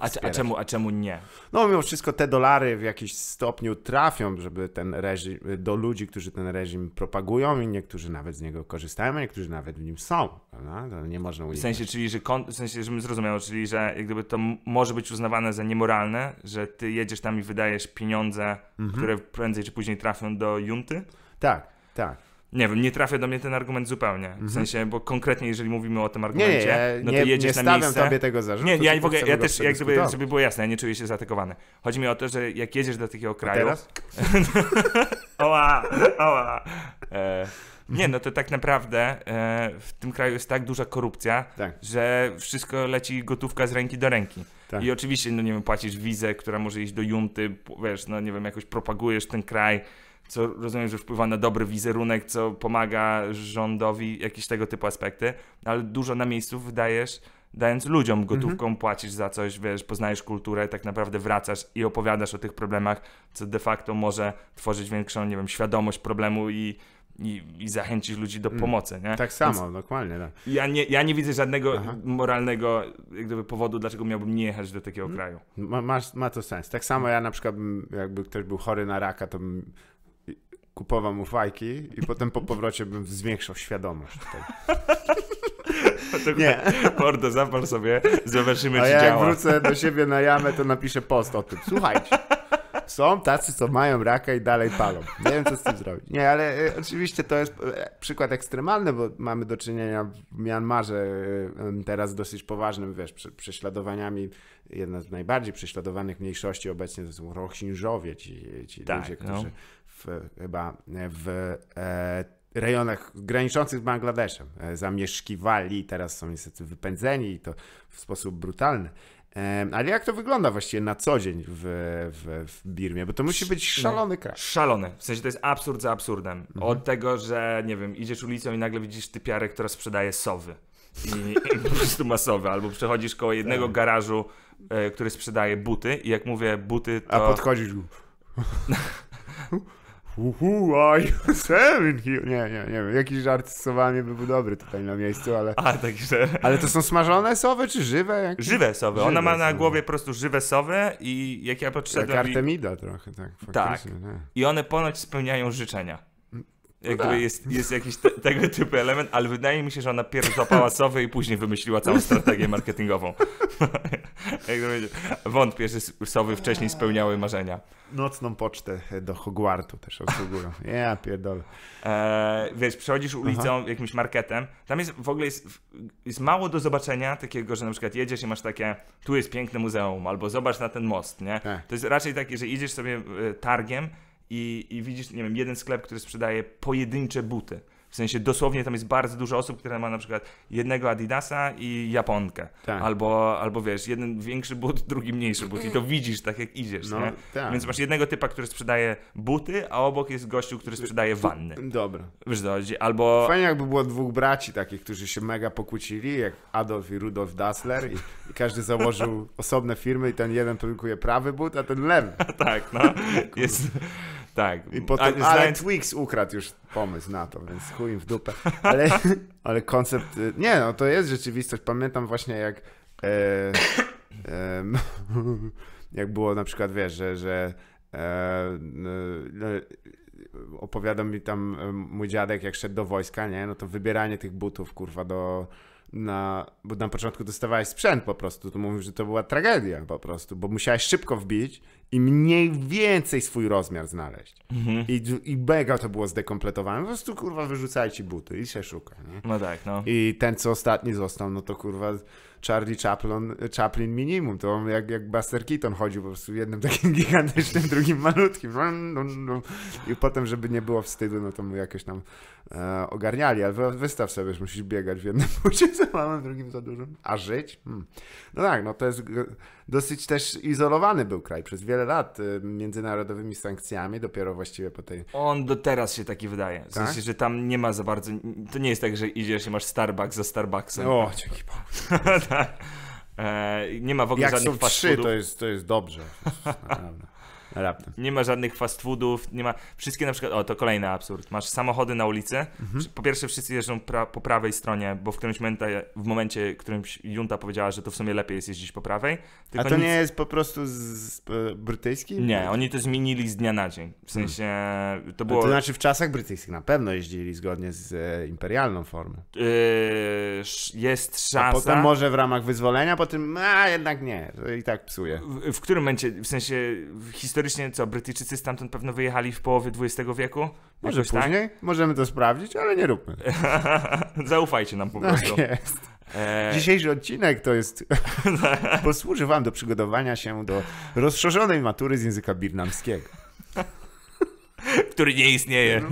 [SPEAKER 1] a, a, czemu, a czemu nie? No mimo wszystko te dolary w jakiś stopniu trafią, żeby ten reżim, do ludzi, którzy ten reżim propagują i niektórzy nawet z niego korzystają, a niektórzy nawet w nim są, prawda? To nie można uniknąć. W sensie,
[SPEAKER 2] czyli, że kon, w sensie, żebym zrozumiał, czyli, że jak gdyby to może być uznawane za niemoralne, że ty jedziesz tam i wydajesz pieniądze, mhm. które prędzej czy później trafią do junty? Tak, tak nie wiem, nie trafia do mnie ten argument zupełnie. W mm -hmm. sensie, bo konkretnie, jeżeli mówimy o tym argumencie, nie, nie, no to nie, jedziesz nie na miejsce. Nie stawiam tobie tego zarzutu. Nie, ja, w ogóle, ja też, jak żeby, żeby było jasne, ja nie czuję się zaatakowany. Chodzi mi o to, że jak jedziesz do takiego kraju... A teraz? [LAUGHS] oła, oła. E, nie, no to tak naprawdę e, w tym kraju jest tak duża korupcja, tak. że wszystko leci gotówka z ręki do ręki. Tak. I oczywiście, no nie wiem, płacisz wizę, która może iść do junty, wiesz, no nie wiem, jakoś propagujesz ten kraj, co rozumiem, że wpływa na dobry wizerunek, co pomaga rządowi, jakieś tego typu aspekty, no ale dużo na miejscu wydajesz, dając ludziom gotówką, mhm. płacisz za coś, wiesz, poznajesz kulturę, tak naprawdę wracasz i opowiadasz o tych problemach, co de facto może tworzyć większą, nie wiem, świadomość problemu i i, i, zachęcić ludzi do mm. pomocy. Nie? Tak samo, Więc dokładnie. Tak. Ja, nie, ja nie widzę żadnego Aha.
[SPEAKER 1] moralnego gdyby, powodu, dlaczego miałbym nie jechać do takiego mm. kraju. Ma, ma, ma to sens. Tak samo mm. ja na przykład, bym, jakby ktoś był chory na raka, to bym kupował mu fajki i potem po powrocie bym zwiększał świadomość. [LAUGHS] Nie. Mordo, zapal sobie, zobaczymy, A czy ja działa. jak wrócę do siebie na jamę, to napiszę post o tym. Słuchajcie, są tacy, co mają raka i dalej palą. Nie wiem, co z tym zrobić. Nie, ale e, oczywiście to jest e, przykład ekstremalny, bo mamy do czynienia w Mianmarze e, teraz dosyć poważnym, wiesz, prześladowaniami. Jedna z najbardziej prześladowanych mniejszości obecnie to są Rohingyowie, ci, ci tak, ludzie, no. którzy no chyba w e, rejonach graniczących z Bangladeszem e, zamieszkiwali, teraz są niestety wypędzeni i to w sposób brutalny. E, ale jak to wygląda właściwie na co dzień w, w, w Birmie? Bo to musi być no, szalony kraj. Szalony. W sensie to jest absurd za absurdem. Mhm. Od
[SPEAKER 2] tego, że nie wiem, idziesz ulicą i nagle widzisz typiarę, która sprzedaje sowy.
[SPEAKER 1] I, i po
[SPEAKER 2] [LAUGHS] prostu masowe. Albo przechodzisz koło jednego tak. garażu, który sprzedaje buty i jak mówię buty,
[SPEAKER 1] to... A podchodzisz... [LAUGHS] Uhu, are you [LAUGHS] seven here? Nie, nie, nie wiem. Jakiś żart z sowami by był dobry tutaj na miejscu, ale... A, także... Ale to są smażone sowy, czy żywe? Jakieś? Żywe sowy. Żywe Ona ma na głowie
[SPEAKER 2] po prostu żywe sowy i jak ja podszedłem... Jak Artemida i... trochę, tak. tak. Nie. Tak. I one ponoć spełniają życzenia. Jakby no jest, jest jakiś te, tego typu element, ale wydaje mi się, że ona pierwszy złapała sowy i później wymyśliła całą strategię marketingową. [LAUGHS] Wątpię, że sowy wcześniej spełniały marzenia.
[SPEAKER 1] Nocną pocztę do Hogwartu też obsługują. Ja pierdolę.
[SPEAKER 2] E, wiesz, przechodzisz ulicą, Aha. jakimś marketem, tam jest w ogóle jest, jest mało do zobaczenia takiego, że na przykład jedziesz i masz takie, tu jest piękne muzeum, albo zobacz na ten most, nie? E. To jest raczej takie, że idziesz sobie e, targiem, i, i widzisz, nie wiem, jeden sklep, który sprzedaje pojedyncze buty w sensie dosłownie tam jest bardzo dużo osób, które ma na przykład jednego Adidasa i Japonkę. Tak. Albo, albo wiesz, jeden większy but, [LAUGHS] drugi mniejszy but i to widzisz tak jak idziesz. No, tak. Więc masz jednego typa, który sprzedaje buty, a obok jest gościu, który sprzedaje wanny. Dobra.
[SPEAKER 1] Wiesz, to, albo... Fajnie jakby było dwóch braci takich, którzy się mega pokłócili, jak Adolf i Rudolf Dassler i, i każdy założył [LAUGHS] osobne firmy i ten jeden produkuje prawy but, a ten lewy. [LAUGHS] tak, no. jest... Tak. I potem, ale Twix ukradł już pomysł na to, więc chuj im w dupę. [LAUGHS] Ale, ale koncept... Y, nie, no to jest rzeczywistość. Pamiętam właśnie jak... E, e, [LAUGHS] jak było na przykład, wiesz, że, że e, no, no, opowiadał mi tam e, mój dziadek, jak szedł do wojska, nie? No to wybieranie tych butów, kurwa, do na, bo na początku dostawałeś sprzęt po prostu, to mówisz, że to była tragedia po prostu, bo musiałeś szybko wbić i mniej więcej swój rozmiar znaleźć. Mhm. I, I mega to było zdekompletowane. Po prostu, kurwa, wyrzucaj ci buty i się szuka, nie? No tak, no. I ten, co ostatni został, no to kurwa Charlie Chaplin, Chaplin minimum. To jak, jak Buster Keaton chodził po prostu jednym takim [LAUGHS] gigantycznym, drugim malutkim. I potem, żeby nie było wstydu, no to mu jakieś tam e, ogarniali. Ale wystaw sobie, że musisz biegać w jednym bucie za małym, drugim za dużym. A żyć? Hmm. No tak, no to jest dosyć też izolowany był kraj przez wiele lat y, międzynarodowymi sankcjami, dopiero właściwie po tej... On do teraz się taki wydaje. W tak? że
[SPEAKER 2] tam nie ma za bardzo... To nie jest tak, że idziesz i masz Starbucks za Starbucksem. O, dzięki Bogu. [LAUGHS] [LAUGHS] E, nie ma w ogóle Jak żadnych są trzy, to
[SPEAKER 1] jest, to jest dobrze.
[SPEAKER 2] [LAUGHS] Nie ma żadnych fast foodów, nie ma. Wszystkie na przykład. O, to kolejny absurd. Masz samochody na ulicy. Mhm. Po pierwsze, wszyscy jeżdżą pra... po prawej stronie, bo w którymś momencie, w momencie, którymś junta powiedziała, że to w sumie lepiej jest jeździć po prawej. Tylko A to nic... nie
[SPEAKER 1] jest po prostu z, z e, Nie,
[SPEAKER 2] oni to zmienili z dnia na dzień. W mhm. sensie hmm. to było. To znaczy, w
[SPEAKER 1] czasach brytyjskich na pewno jeździli zgodnie z e, imperialną formą. Yy, jest szansa. A potem może w ramach wyzwolenia, potem. A jednak nie, to i tak psuje. W, w którym momencie, w sensie
[SPEAKER 2] historii historycznie co, Brytyjczycy stamtąd pewno wyjechali w połowie XX wieku? Może Jakoś tak? później, tak? możemy to
[SPEAKER 1] sprawdzić, ale nie róbmy. [LAUGHS] Zaufajcie nam po tak prostu. jest. E, Dzisiejszy odcinek to jest. [LAUGHS] posłuży Wam do przygotowania się do rozszerzonej matury z języka birnamskiego.
[SPEAKER 2] [LAUGHS] Który nie istnieje. No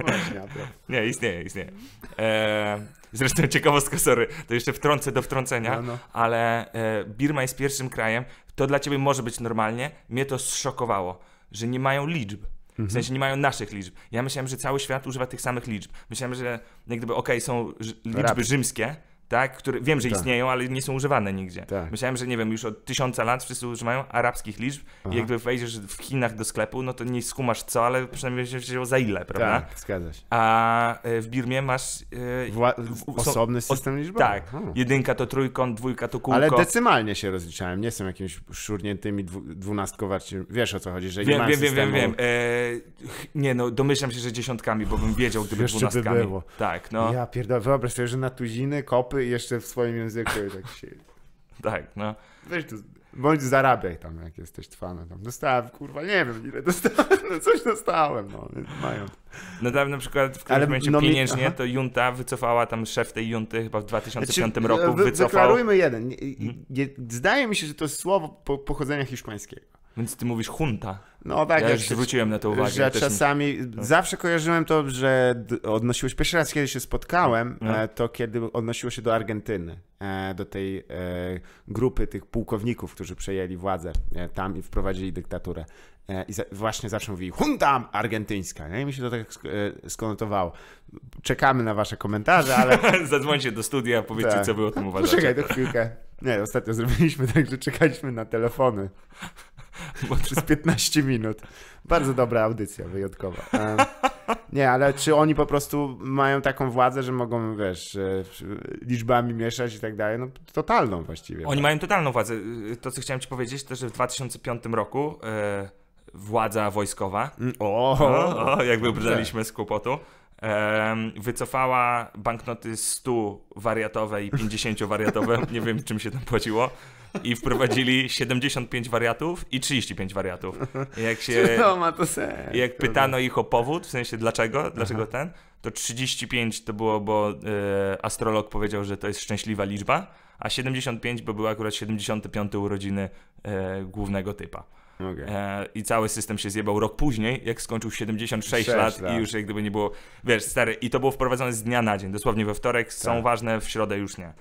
[SPEAKER 2] nie, istnieje, istnieje. E, zresztą ciekawostka, sorry, to jeszcze wtrącę do wtrącenia, no, no. ale e, Birma jest pierwszym krajem, to dla ciebie może być normalnie. Mnie to zszokowało że nie mają liczb. W sensie mhm. nie mają naszych liczb. Ja myślałem, że cały świat używa tych samych liczb. Myślałem, że jak gdyby, okej, okay, są liczby rzymskie, tak? Które, wiem, że tak. istnieją, ale nie są używane nigdzie. Tak. Myślałem, że nie wiem, już od tysiąca lat wszyscy używają arabskich liczb Aha. i jakby wejdziesz w Chinach do sklepu, no to nie skumasz co, ale przynajmniej się wziął za ile, prawda? Tak, zgadza się. A e, w Birmie masz... Yy, Wła w, osobny system liczbowy? Tak. Hmm. Jedynka to trójkąt, dwójka to kółko. Ale
[SPEAKER 1] decymalnie się rozliczałem, nie są jakimiś szurniętymi dwu, dwunastkowarciem. Wiesz o co chodzi, że wiem, nie wiem, wiem, wiem, wiem, e,
[SPEAKER 2] nie no, domyślam się, że dziesiątkami, bo bym wiedział, gdyby Jeszcze dwunastkami. By było. Tak, no. Ja
[SPEAKER 1] pierdolę, wyobraź sobie, że na tuziny, kopy i jeszcze w swoim języku i tak się... [LAUGHS] Tak, no. Weź to, bądź zarabiaj tam, jak jesteś fanem. Tam dostałem, kurwa, nie wiem ile dostałem, [LAUGHS] no coś dostałem, no, mają. No tam na przykład w którymś momencie no, pieniężnie aha.
[SPEAKER 2] to junta wycofała, tam szef tej junty chyba w 2005 znaczy, roku wy, wycofał... Deklarujmy
[SPEAKER 1] jeden. Mhm. Zdaje mi się, że to słowo po, pochodzenia hiszpańskiego. Więc ty mówisz hunta. No tak. Ja już się, zwróciłem na to uwagę. Że czasami, no. zawsze kojarzyłem to, że odnosiło się, pierwszy raz kiedy się spotkałem, no. E, to kiedy odnosiło się do Argentyny, e, do tej e, grupy tych pułkowników, którzy przejęli władzę tam i wprowadzili dyktaturę. I właśnie zawsze mówili junta argentyńska. I mi się to tak skonotowało. Czekamy na wasze komentarze, ale... [LAUGHS]
[SPEAKER 2] Zadzwońcie do studia, powiedzcie tak. co wy o tym uważacie. Czekaj, to
[SPEAKER 1] chwilkę. Nie, ostatnio zrobiliśmy tak, że czekaliśmy na telefony. Bo przez 15 minut. Bardzo dobra audycja, wyjątkowa. E, nie, ale czy oni po prostu mają taką władzę, że mogą, wiesz, liczbami mieszać i tak dalej? No totalną właściwie. Oni
[SPEAKER 2] mają totalną władzę. Y, to, co chciałem ci powiedzieć, to, że w 2005 roku... Yy władza wojskowa. Mm, o, o, o jak z kłopotu wycofała banknoty 100 wariatowe i 50 wariatowe, [LAUGHS] nie wiem czym się tam płaciło, i wprowadzili 75 wariatów i 35 wariatów. jak się. To ma to sens. Jak pytano ich o powód, w sensie dlaczego, dlaczego Aha. ten, to 35 to było, bo y, astrolog powiedział, że to jest szczęśliwa liczba, a 75, bo były akurat 75 urodziny y, głównego typa. Okay. E, I cały system się zjebał rok później, jak skończył 76 lat, lat, i już jak gdyby nie było, wiesz, stary, i to było wprowadzone z dnia na dzień, dosłownie we wtorek, tak. są ważne, w środę już nie.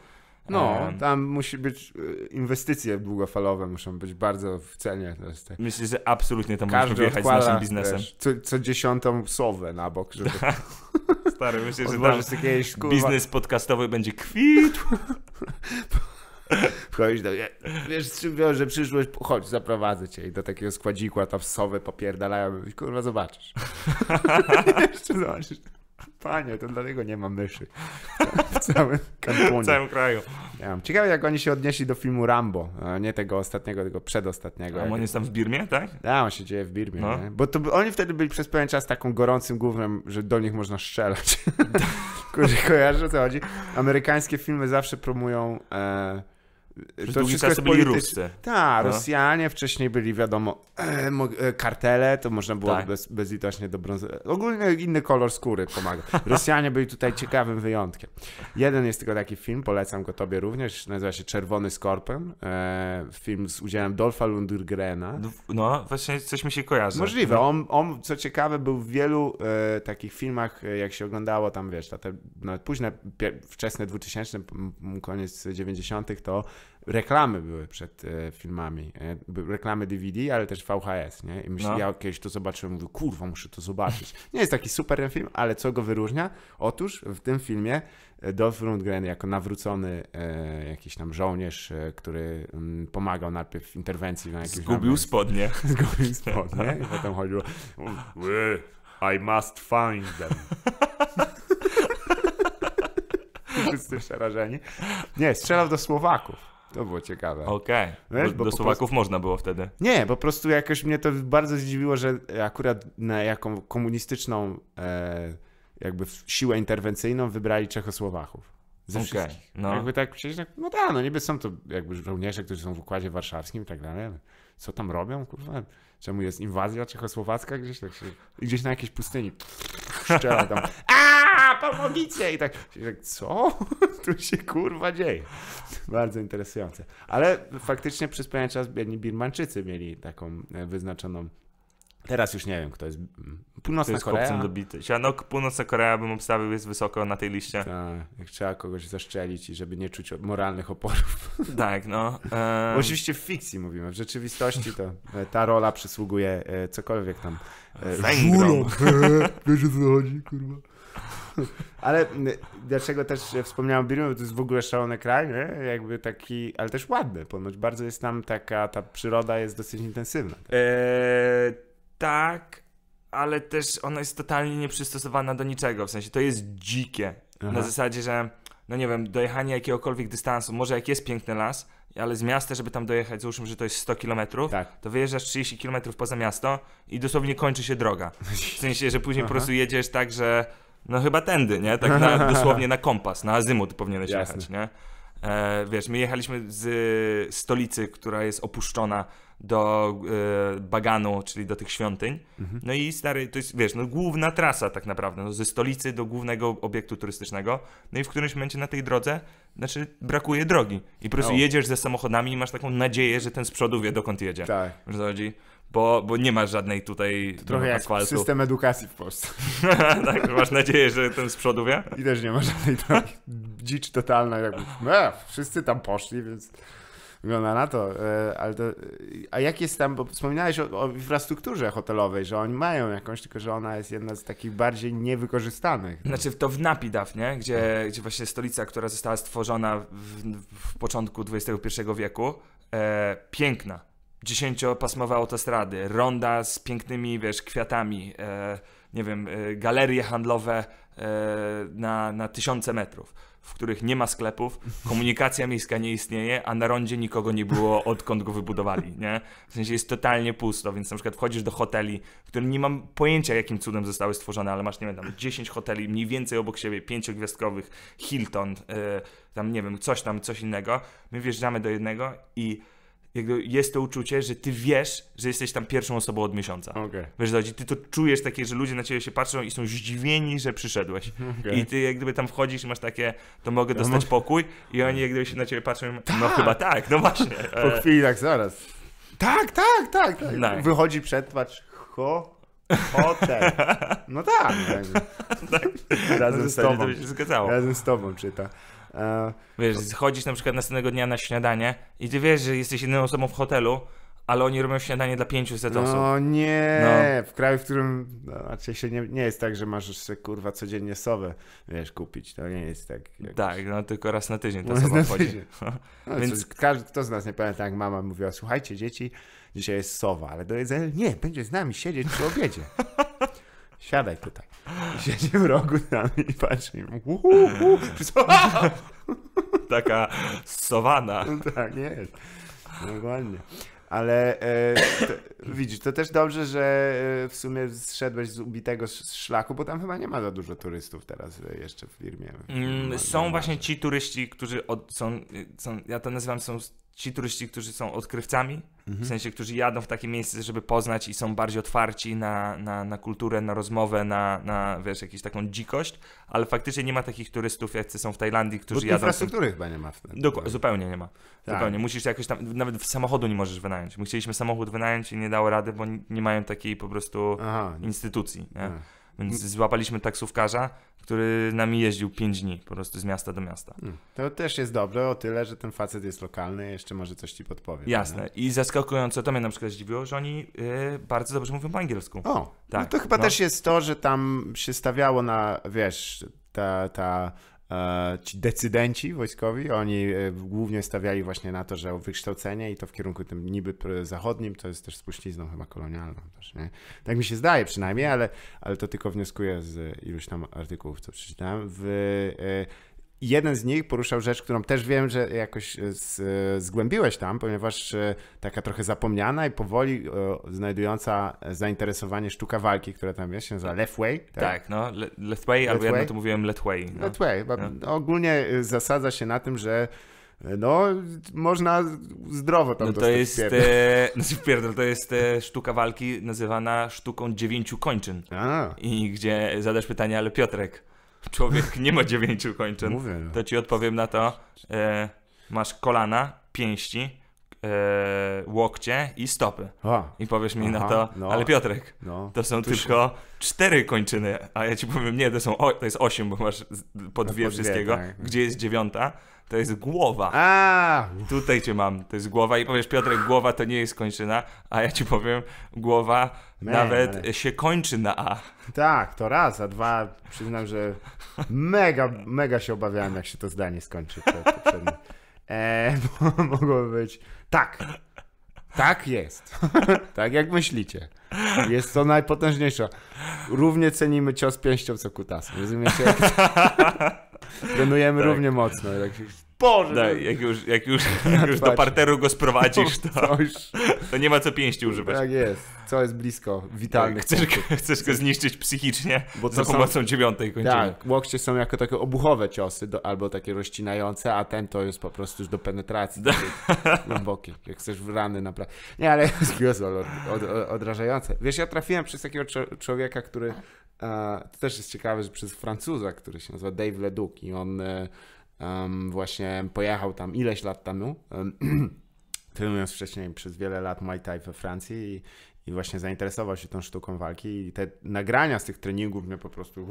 [SPEAKER 2] No,
[SPEAKER 1] tam musi być e, inwestycje długofalowe, muszą być bardzo w cenie. Tak. Myślę, że absolutnie tam Każdy wjechać z naszym biznesem. Wiesz, co, co, dziesiątą sowę na bok, żeby... Tak. [LAUGHS] Stary, myślę, że tam jakieś, kurwa... biznes podcastowy będzie kwitł. [LAUGHS] [LAUGHS] Wchodzisz do mnie, wiesz z czym wiąże przyszłość, chodź, zaprowadzę cię i do takiego składziku, a tam sowy popierdalają, i kurwa zobaczysz. Jeszcze [LAUGHS] zobaczysz. Panie, to dlatego nie ma myszy w całym [LAUGHS] W całym kraju. Ja, ciekawe, jak oni się odnieśli do filmu Rambo. Nie tego ostatniego, tylko przedostatniego. A on jest tam w Birmie, tak? Tak, ja, on się dzieje w Birmie. No. Bo to, oni wtedy byli przez pewien czas taką gorącym głównym, że do nich można strzelać. Kurde, kojarzę o co chodzi. Amerykańskie filmy zawsze promują... E, przez to wszystko jest byli Tak, no. Rosjanie wcześniej byli, wiadomo, e, e, kartele, to można było tak. bez, bezlitośnie do Ogólnie inny kolor skóry pomaga. Rosjanie byli tutaj ciekawym wyjątkiem. Jeden jest tylko taki film, polecam go tobie również, nazywa się Czerwony Skorpion. E, film z udziałem Dolfa Lundgrena. No, no, właśnie coś mi się kojarzy. Możliwe. No. On, on co ciekawe, był w wielu e, takich filmach, e, jak się oglądało tam, wiesz, te, no, późne, wczesne 2000, koniec 90., to reklamy były przed e, filmami. E, były reklamy DVD, ale też VHS, nie? I myślę, no. ja kiedyś to zobaczyłem, mówię, kurwa, muszę to zobaczyć. Nie jest taki super ten film, ale co go wyróżnia? Otóż w tym filmie e, Dolph Lundgren jako nawrócony e, jakiś tam żołnierz, który m, mm, pomagał najpierw w interwencji na jakimś... Zgubił spodnie. [LAUGHS] Zgubił spodnie i potem chodziło I must find them. [LAUGHS] wszyscy przerażeni. Nie, strzelał do Słowaków. To było ciekawe. Okej. Okay. Bo, bo do Słowaków prostu... można było wtedy. Nie, po prostu jakoś mnie to bardzo zdziwiło, że akurat na jaką komunistyczną e, jakby siłę interwencyjną wybrali Czechosłowaków. Ze okay. wszystkich. No. Jakby tak przecież, no tak, no niby są to jakby żołnierze, którzy są w Układzie Warszawskim i tak dalej. Co tam robią, kurwa? czemu jest inwazja czechosłowacka gdzieś tak się, gdzieś na jakiejś pustyni szczela tam [LAUGHS] a pomogijcie i tak, i tak co [LAUGHS] tu się kurwa dzieje bardzo interesujące ale faktycznie przez pewien czas biedni Birmańczycy mieli taką e, wyznaczoną Teraz już nie wiem, kto jest. Mm, Północna jest Korea. dobity. Sianok, Północna Korea bym obstawił, jest wysoko na tej liście. Tak, trzeba kogoś zaszczelić i żeby nie czuć moralnych oporów. [LAUGHS] Tak, no. Um... Oczywiście w fikcji mówimy, w rzeczywistości to e, ta rola przysługuje e, cokolwiek tam. E, Żulom,
[SPEAKER 3] wiesz o co chodzi, kurwa. [LAUGHS]
[SPEAKER 1] Ale dlaczego też e, wspomniałem o Birmie, bo to jest w ogóle szalony kraj, nie? jakby taki, ale też ładny ponoć. Bardzo jest tam taka, ta przyroda jest dosyć intensywna. Eee,
[SPEAKER 2] tak, ale też ona jest totalnie nieprzystosowana do niczego. W sensie to jest dzikie. Aha. Na zasadzie, że no nie wiem, dojechanie jakiegokolwiek dystansu, może jak jest piękny las, ale z miasta, żeby tam dojechać, załóżmy, że to jest 100 km, tak. to wyjeżdżasz 30 km poza miasto i dosłownie kończy się droga. W sensie, że później Aha. po prostu jedziesz tak, że no chyba tędy, nie? Tak na, [LAUGHS] dosłownie na kompas, na azymut powinieneś Jasne. jechać, nie? E, wiesz, my jechaliśmy z stolicy, która jest opuszczona, do y, Baganu, czyli do tych świątyń. Mhm. No i stary, to jest, wiesz, no, główna trasa tak naprawdę, no, ze stolicy do głównego obiektu turystycznego. No i w którymś momencie na tej drodze, znaczy, brakuje drogi. I po prostu no. jedziesz ze samochodami i masz taką nadzieję, że ten z przodu wie, dokąd jedzie. Tak. Chodzi? Bo, bo nie ma żadnej
[SPEAKER 1] tutaj to trochę no, jak asfaltu. system edukacji w Polsce. [LAUGHS] tak, masz nadzieję, że ten z przodu wie? I też nie ma żadnej drogi. Dzicz totalna, jakby, no, wszyscy tam poszli, więc wygląda na to, e, ale to, e, a jak jest tam, bo wspominałeś o, o, infrastrukturze hotelowej, że oni mają jakąś, tylko że ona jest jedna z takich bardziej niewykorzystanych. Znaczy to w Napi Daf, nie? Gdzie, gdzie właśnie stolica, która została stworzona w, w początku XXI
[SPEAKER 2] wieku, e, piękna, dziesięciopasmowe autostrady, ronda z pięknymi, wiesz, kwiatami, e, nie wiem, e, galerie handlowe e, na, na tysiące metrów w których nie ma sklepów, komunikacja miejska nie istnieje, a na rondzie nikogo nie było, odkąd go wybudowali, nie? W sensie jest totalnie pusto, więc na przykład wchodzisz do hoteli, które nie mam pojęcia, jakim cudem zostały stworzone, ale masz, nie wiem, tam 10 hoteli mniej więcej obok siebie, pięciogwiazdkowych, Hilton, yy, tam nie wiem, coś tam, coś innego. My wjeżdżamy do jednego i jakby jest to uczucie, że ty wiesz, że jesteś tam pierwszą osobą od miesiąca. Okay. Wiesz, ty to czujesz takie, że ludzie na ciebie się patrzą i są zdziwieni, że przyszedłeś. Okay. I ty jak gdyby tam wchodzisz i masz takie, to mogę ja no dostać mam... pokój i oni jak gdyby się na ciebie patrzą, mówią, no tak! chyba tak, no właśnie. [LAUGHS] Po chwili
[SPEAKER 1] tak zaraz. Tak, tak, tak. tak. tak. Wychodzi przetwacz, ho, Hotel. No tak. No. [LAUGHS] tak. Razem no z, z tobą. To by się zgadzało. Razem z tobą czyta. E, wiesz,
[SPEAKER 2] chodzisz na przykład następnego dnia na śniadanie i ty wiesz, że jesteś jedyną osobą w hotelu, ale oni robią śniadanie dla 500 no, osób. O
[SPEAKER 1] nie, no. w kraju, w którym no, znaczy się nie, nie jest tak, że masz sobie kurwa codziennie sowę, wiesz, kupić, to nie jest tak. Jakoś... Tak, no tylko raz na tydzień to no, sowa chodzi. No, no, Więc... każdy, kto z nas nie pamięta, jak mama mówiła, słuchajcie dzieci, dzisiaj jest sowa, ale do jedzenia nie, będzie z nami siedzieć przy obiedzie. [LAUGHS] siadaj tutaj. I siedzi w rogu z nami i patrzy im. Mm.
[SPEAKER 3] [LAUGHS]
[SPEAKER 1] Taka sowana. No tak jest. Normalnie. Ale e, to, widzisz, to też dobrze, że e, w sumie zszedłeś z ubitego szlaku, bo tam chyba nie ma za dużo turystów teraz e, jeszcze w firmie. Mm,
[SPEAKER 2] w są właśnie ci turyści, którzy od, są, są, ja to nazywam, są ci turyści, którzy są odkrywcami, mhm. w sensie, którzy jadą w takie miejsce, żeby poznać i są bardziej otwarci na, na, na kulturę, na rozmowę, na, na wiesz, jakąś taką dzikość, ale faktycznie nie ma takich turystów, jak są w Tajlandii, którzy Bo jadą... infrastruktury chyba nie ma. W tym. Tak. zupełnie nie ma. Tak. Zupełnie. Musisz jakoś tam, nawet samochodu nie możesz wynająć. My chcieliśmy samochód wynająć i nie dało rady, bo nie mają takiej po prostu Aha. instytucji. Więc złapaliśmy taksówkarza, który nami jeździł 5 dni po prostu z miasta do miasta. Mm.
[SPEAKER 1] To też jest dobre o tyle, że ten facet jest lokalny, jeszcze może coś ci podpowie. Jasne.
[SPEAKER 2] I zaskakujące to mnie na przykład zdziwiło, że oni
[SPEAKER 1] yy, bardzo dobrze mówią po angielsku. O, tak. No to chyba no. też jest to, że tam się stawiało na, wiesz, ta, ta E, ci decydenci wojskowi, oni e, głównie stawiali właśnie na to, że wykształcenie i to w kierunku tym niby zachodnim to jest też spuścizną chyba kolonialną też, nie? Tak mi się zdaje przynajmniej, ale, ale to tylko wnioskuję z iluś tam artykułów, co przeczytałem. W, e, jeden z nich poruszał rzecz, którą też wiem, że jakoś e, z, e, zgłębiłeś tam, ponieważ e, taka trochę zapomniana i powoli znajdująca zainteresowanie sztuka walki, która tam jest, się nazywa Lefway. Tak, tak
[SPEAKER 2] no, Le albo ja to mówiłem Lethway. No. Lethway,
[SPEAKER 1] no. ogólnie zasadza się na tym, że no, można zdrowo tam no to jest, e,
[SPEAKER 2] [LAUGHS] znaczy pierdol, to jest e, sztuka walki nazywana sztuką dziewięciu kończyn. A. I gdzie zadasz pytanie, ale Piotrek, człowiek nie ma dziewięciu kończyn, Mówię. No. to ci odpowiem na to. E, masz kolana, pięści, e, łokcie i stopy. A, I powiesz mi aha, na to, no, ale Piotrek, no, to są tuż... tylko cztery kończyny, a ja ci powiem, nie, to są o, to jest osiem, bo masz no, po dwie wszystkiego. tak. Gdzie jest dziewiąta? To jest głowa. A! Tutaj cię mam, to jest głowa i powiesz, Piotrek, głowa to nie jest kończyna, a ja ci powiem, głowa Man, nawet się kończy na A.
[SPEAKER 1] Tak, to raz, a dwa przyznam, że Mega, mega się obawiałem, jak się to zdanie skończy. Poprzednie. E, [LAUGHS] być. Tak. Tak jest. [LAUGHS] tak jak myślicie. Jest to najpotężniejsze, Równie cenimy cios pięścią co kutasem. Rozumiecie?
[SPEAKER 3] [LAUGHS] Trenujemy tak. równie
[SPEAKER 1] mocno. się
[SPEAKER 2] Boże. Daj, no, no. jak już, jak już,
[SPEAKER 3] [LAUGHS] jak już do parteru go sprowadzisz, [LAUGHS] to,
[SPEAKER 1] to, nie ma co pięści tak używać. Tak jest, co jest blisko, witalnych. Tak, chcesz,
[SPEAKER 2] chcesz go zniszczyć psychicznie Bo za pomocą są... dziewiątej kończyny. Tak,
[SPEAKER 1] łokcie są jako takie obuchowe ciosy do, albo takie rozcinające, a ten to jest po prostu już do penetracji [LAUGHS] głębokiej, jak chcesz w rany naprawdę. Nie, ale jest od, od, odrażające. Wiesz, ja trafiłem przez takiego człowieka, który e, to też jest ciekawe, że przez Francuza, który się nazywa Dave Leduc i on e, um, właśnie pojechał tam ileś lat temu, um, [CLEARS THROAT] trenując wcześniej przez wiele lat Muay Thai we Francji i, i właśnie zainteresował się tą sztuką walki i te nagrania z tych treningów mnie po prostu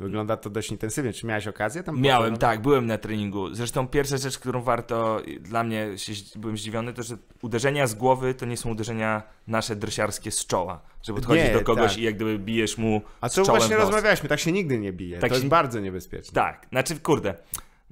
[SPEAKER 1] Wygląda to dość intensywnie. Czy miałeś okazję tam? Miałem, potem? tak, byłem na treningu. Zresztą pierwsza rzecz, którą warto, dla mnie
[SPEAKER 2] się, byłem zdziwiony, to że uderzenia z głowy to nie są uderzenia nasze dresiarskie z czoła. Żeby podchodzić nie, do kogoś tak. i
[SPEAKER 1] jak gdyby bijesz mu. A co właśnie rozmawialiśmy, tak się nigdy nie bije. Tak to się... jest bardzo
[SPEAKER 2] niebezpieczne. Tak, znaczy, kurde,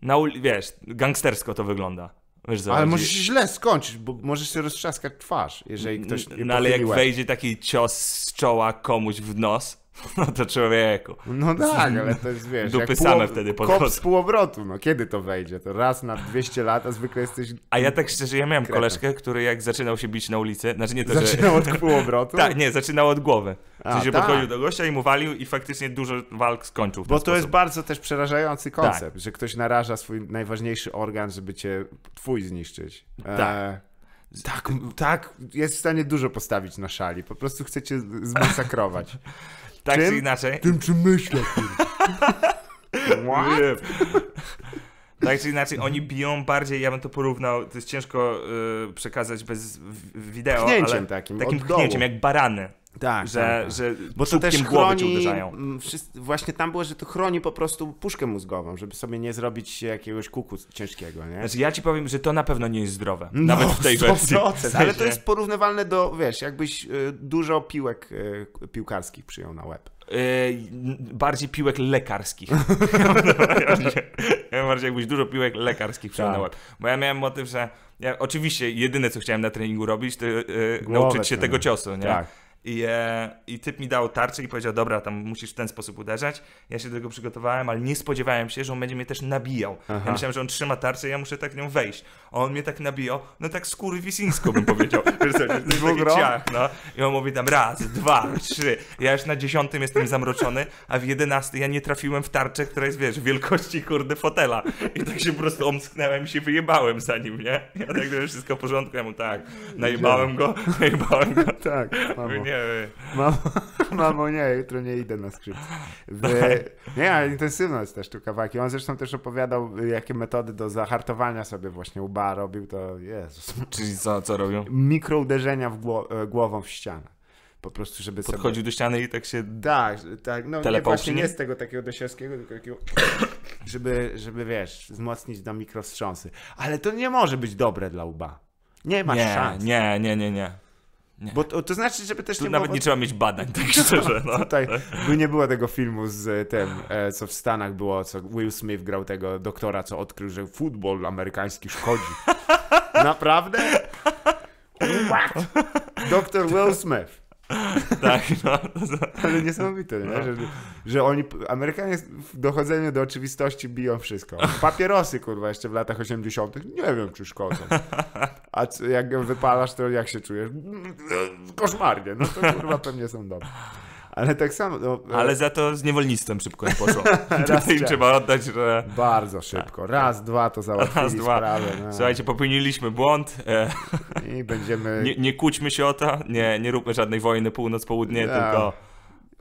[SPEAKER 2] na ul... wiesz, gangstersko to wygląda. Wiesz, ale możesz źle
[SPEAKER 1] skończyć, bo możesz się roztrzaskać twarz, jeżeli ktoś. No ale jak wejdzie
[SPEAKER 2] taki cios z czoła komuś w nos, no to człowieku. No tak, ale to jest, wiesz, Dupy jak same pół, wtedy podchodzą. Kop z
[SPEAKER 1] półobrotu, no kiedy to wejdzie? To raz na 200 lat, a zwykle jesteś... A ja
[SPEAKER 2] tak szczerze, ja miałem kretem. koleżkę, który jak zaczynał się bić na ulicy, znaczy nie to, zaczynał że... od półobrotu? [LAUGHS] tak, nie, zaczynał od głowy. W sensie ta. podchodził do gościa i mu walił i faktycznie dużo walk skończył. Bo to sposób. jest
[SPEAKER 1] bardzo też przerażający tak. koncept, tak. że ktoś naraża swój najważniejszy organ, żeby cię twój zniszczyć. E, tak. E... Tak, tak, jest w stanie dużo postawić na szali. Po prostu chcecie zmasakrować. [LAUGHS]
[SPEAKER 2] Tak czym? czy inaczej. Tym,
[SPEAKER 3] czym myślę.
[SPEAKER 2] Wiem. [LAUGHS] Tak czy inaczej, oni biją bardziej, ja bym to porównał, to jest ciężko y, przekazać bez wideo, Pchnięciem ale takim, takim od dołu. pchnięciem, jak barany. Tak, że, tak, tak, że bo to też chroni,
[SPEAKER 1] wszyscy, właśnie tam było, że to chroni po prostu puszkę mózgową, żeby sobie nie zrobić jakiegoś kuku ciężkiego, nie? Znaczy
[SPEAKER 2] ja ci powiem, że to na pewno nie jest zdrowe, no, nawet w tej 100%, Ale to jest
[SPEAKER 1] porównywalne do, wiesz, jakbyś y, dużo piłek y, piłkarskich przyjął na łeb.
[SPEAKER 2] Yy, bardziej piłek lekarskich. [LAUGHS] ja bardziej jakbyś dużo piłek lekarskich przyjął na tak. łeb. Bo ja miałem motyw, że ja, oczywiście jedyne co chciałem na treningu robić, to yy, nauczyć się tego ciosu, nie? Tak. I, e, I typ mi dał tarczę i powiedział, dobra, tam musisz w ten sposób uderzać. Ja się do tego przygotowałem, ale nie spodziewałem się, że on będzie mnie też nabijał. Aha. Ja myślałem, że on trzyma tarczę i ja muszę tak nią wejść. A on mnie tak nabijał, no tak skóry skurwisińsko bym powiedział. [LAUGHS] Wiesz ciach, no. I on mówi tam raz, dwa, trzy. Ja już na dziesiątym jestem zamroczony, a w jedenasty ja nie trafiłem w tarczę, która jest, wiesz, wielkości kurde fotela. I tak się po prostu omsknąłem i się wyjebałem za nim, nie? Ja tak, że wszystko w porządku, ja mu tak, najebałem go, najebałem go. [LAUGHS] tak, nie,
[SPEAKER 1] Mamo, mamo, [LAUGHS] nie, jutro nie idę na skrzypce. Nie, ale intensywna jest ta sztuka walki. On zresztą też opowiadał, jakie metody do zahartowania sobie właśnie uba robił, to Jezus. Czyli co, co robią? Mikrouderzenia uderzenia e, głową w ścianę po prostu, żeby Podchodził sobie... do ściany i tak się... Tak, tak, no nie, właśnie nie z tego takiego dosiewskiego, tylko takiego... żeby, żeby, wiesz, wzmocnić na mikrostrząsy. Ale to nie może być dobre dla uba. Nie ma nie, szans. Nie, nie, nie, nie. Nie. Bo to, to, znaczy, żeby też tu nie nawet było... nie trzeba mieć badań, tak szczerze. [LAUGHS] No. Tutaj by nie było tego filmu z e, tym, e, co w Stanach było, co Will Smith grał tego doktora, co odkrył, że futbol amerykański szkodzi. [LAUGHS] Naprawdę? What? Doktor Will Smith. [LAUGHS] tak, no. Ale niesamowite, nie? No. że, że oni, Amerykanie w dochodzeniu do oczywistości biją wszystko. Papierosy, kurwa, jeszcze w latach 80. nie wiem, czy szkodzą. A jak wypalasz, to jak się czujesz? Koszmarnie, no to kurwa pewnie są dobre. Ale tak samo. No, e. ale za to z niewolnictwem szybko im poszło. [LAUGHS] Raz im
[SPEAKER 2] trzeba oddać, że. Bardzo szybko. Tak, Raz, tak. dwa to załatwiliśmy Raz, dwa. sprawę. No. Słuchajcie, popełniliśmy błąd. E. I będziemy. Nie, nie kłóćmy się o to. Nie, nie róbmy żadnej wojny północ-południe,
[SPEAKER 1] tylko.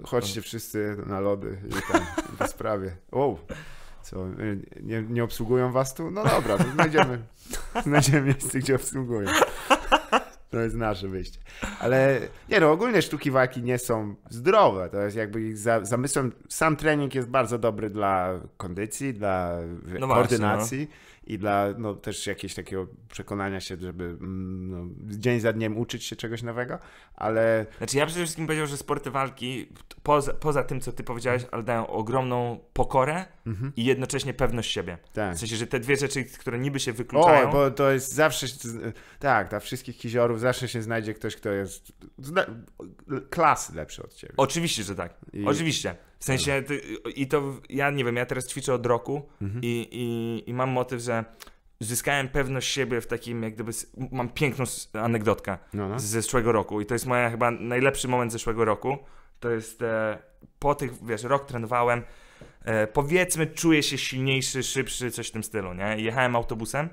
[SPEAKER 1] Chodźcie wszyscy na lody i tam w sprawie. Wow. Co, e, nie, nie obsługują was tu? No dobra, to znajdziemy, [LAUGHS] znajdziemy miejsce, gdzie obsługują. To jest nasze wyjście. Ale nie no, ogólnie sztuki walki nie są zdrowe. To jest jakby ich za, zamysłem. Sam trening jest bardzo dobry dla kondycji, dla no koordynacji właśnie, no. i dla no, też jakiegoś takiego przekonania się, żeby mm, no, dzień za dniem uczyć się czegoś nowego, ale... Znaczy ja przede wszystkim
[SPEAKER 2] powiedział, że sporty walki poza, poza tym, co ty powiedziałeś, ale dają ogromną pokorę,
[SPEAKER 1] mhm. i jednocześnie pewność siebie. Tak. W sensie, że te dwie rzeczy, które niby się wykluczają. O, bo to jest zawsze. Tak, dla wszystkich kiziorów zawsze się znajdzie ktoś, kto jest klasy lepszy od ciebie. Oczywiście, że tak. I... Oczywiście. W sensie, ty, i to ja nie wiem, ja teraz
[SPEAKER 2] ćwiczę od roku mhm. i, i, i mam motyw, że zyskałem pewność siebie w takim, jak gdyby, mam piękną anegdotkę no, no. z zeszłego roku i to jest moja chyba najlepszy moment zeszłego roku. To jest e, po tych, wiesz, rok trenowałem, E, powiedzmy czuję się silniejszy, szybszy, coś w tym stylu, nie? Jechałem autobusem,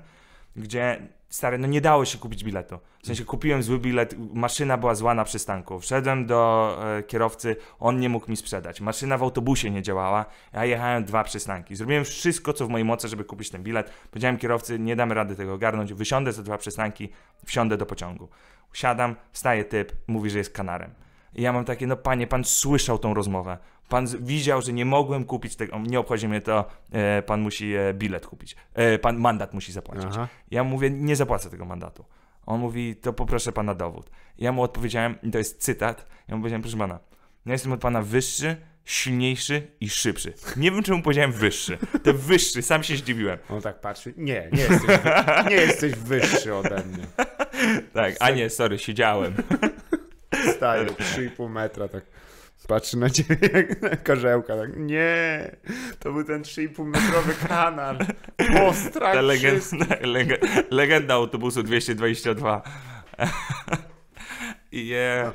[SPEAKER 2] gdzie stary, no nie dało się kupić biletu. W sensie kupiłem zły bilet, maszyna była zła na przystanku. Wszedłem do e, kierowcy, on nie mógł mi sprzedać. Maszyna w autobusie nie działała, ja jechałem dwa przystanki. Zrobiłem wszystko, co w mojej mocy, żeby kupić ten bilet. Powiedziałem kierowcy, nie damy rady tego ogarnąć, wysiądę za dwa przystanki, wsiądę do pociągu. Siadam, wstaje typ, mówi, że jest kanarem. I ja mam takie, no panie, pan słyszał tą rozmowę. Pan widział, że nie mogłem kupić tego, nie obchodzi mnie to, e, pan musi e, bilet kupić, e, pan mandat musi zapłacić. Aha. Ja mówię, nie zapłacę tego mandatu. On mówi, to poproszę pana dowód. Ja mu odpowiedziałem, i to jest cytat, ja mu powiedziałem, proszę pana, ja no jestem od pana wyższy, silniejszy i szybszy. Nie wiem, czemu powiedziałem wyższy.
[SPEAKER 1] To wyższy, sam się zdziwiłem. On tak patrzy, nie, nie jesteś, nie jesteś wyższy ode mnie. Tak, a nie, sorry, siedziałem. Staję, 3,5 metra tak. Patrzy na ciebie [LAUGHS] jak na karzełka, tak, nie, to był ten 3,5 metrowy kanal, postrach legenda,
[SPEAKER 2] [LAUGHS] legenda, legenda autobusu 222. [LAUGHS] I yeah.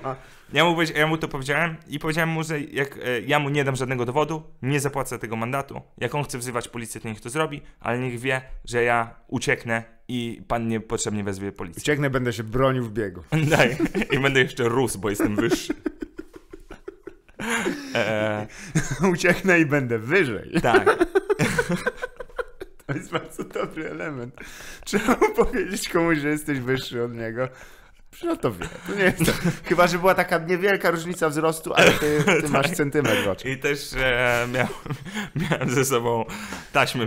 [SPEAKER 2] ja, mu, ja mu to powiedziałem i powiedziałem mu, że jak e, ja mu nie dam żadnego dowodu, nie zapłacę tego mandatu. Jak on chce wzywać policję, to niech to zrobi, ale niech wie, że ja ucieknę i pan niepotrzebnie
[SPEAKER 1] wezwie policję. Ucieknę, będę się bronił w biegu. Daj. I będę jeszcze rósł, bo jestem wyższy. E, e. Ucieknę i będę wyżej. Tak. To jest bardzo dobry element. Trzeba powiedzieć komuś, że jesteś wyższy od niego, no to wie. To nie jest Chyba, że była taka niewielka różnica wzrostu, ale ty, ty [LAUGHS] tak. masz centymetr oczy. I też e, miałem, [LAUGHS] miałem, ze sobą
[SPEAKER 2] taśmę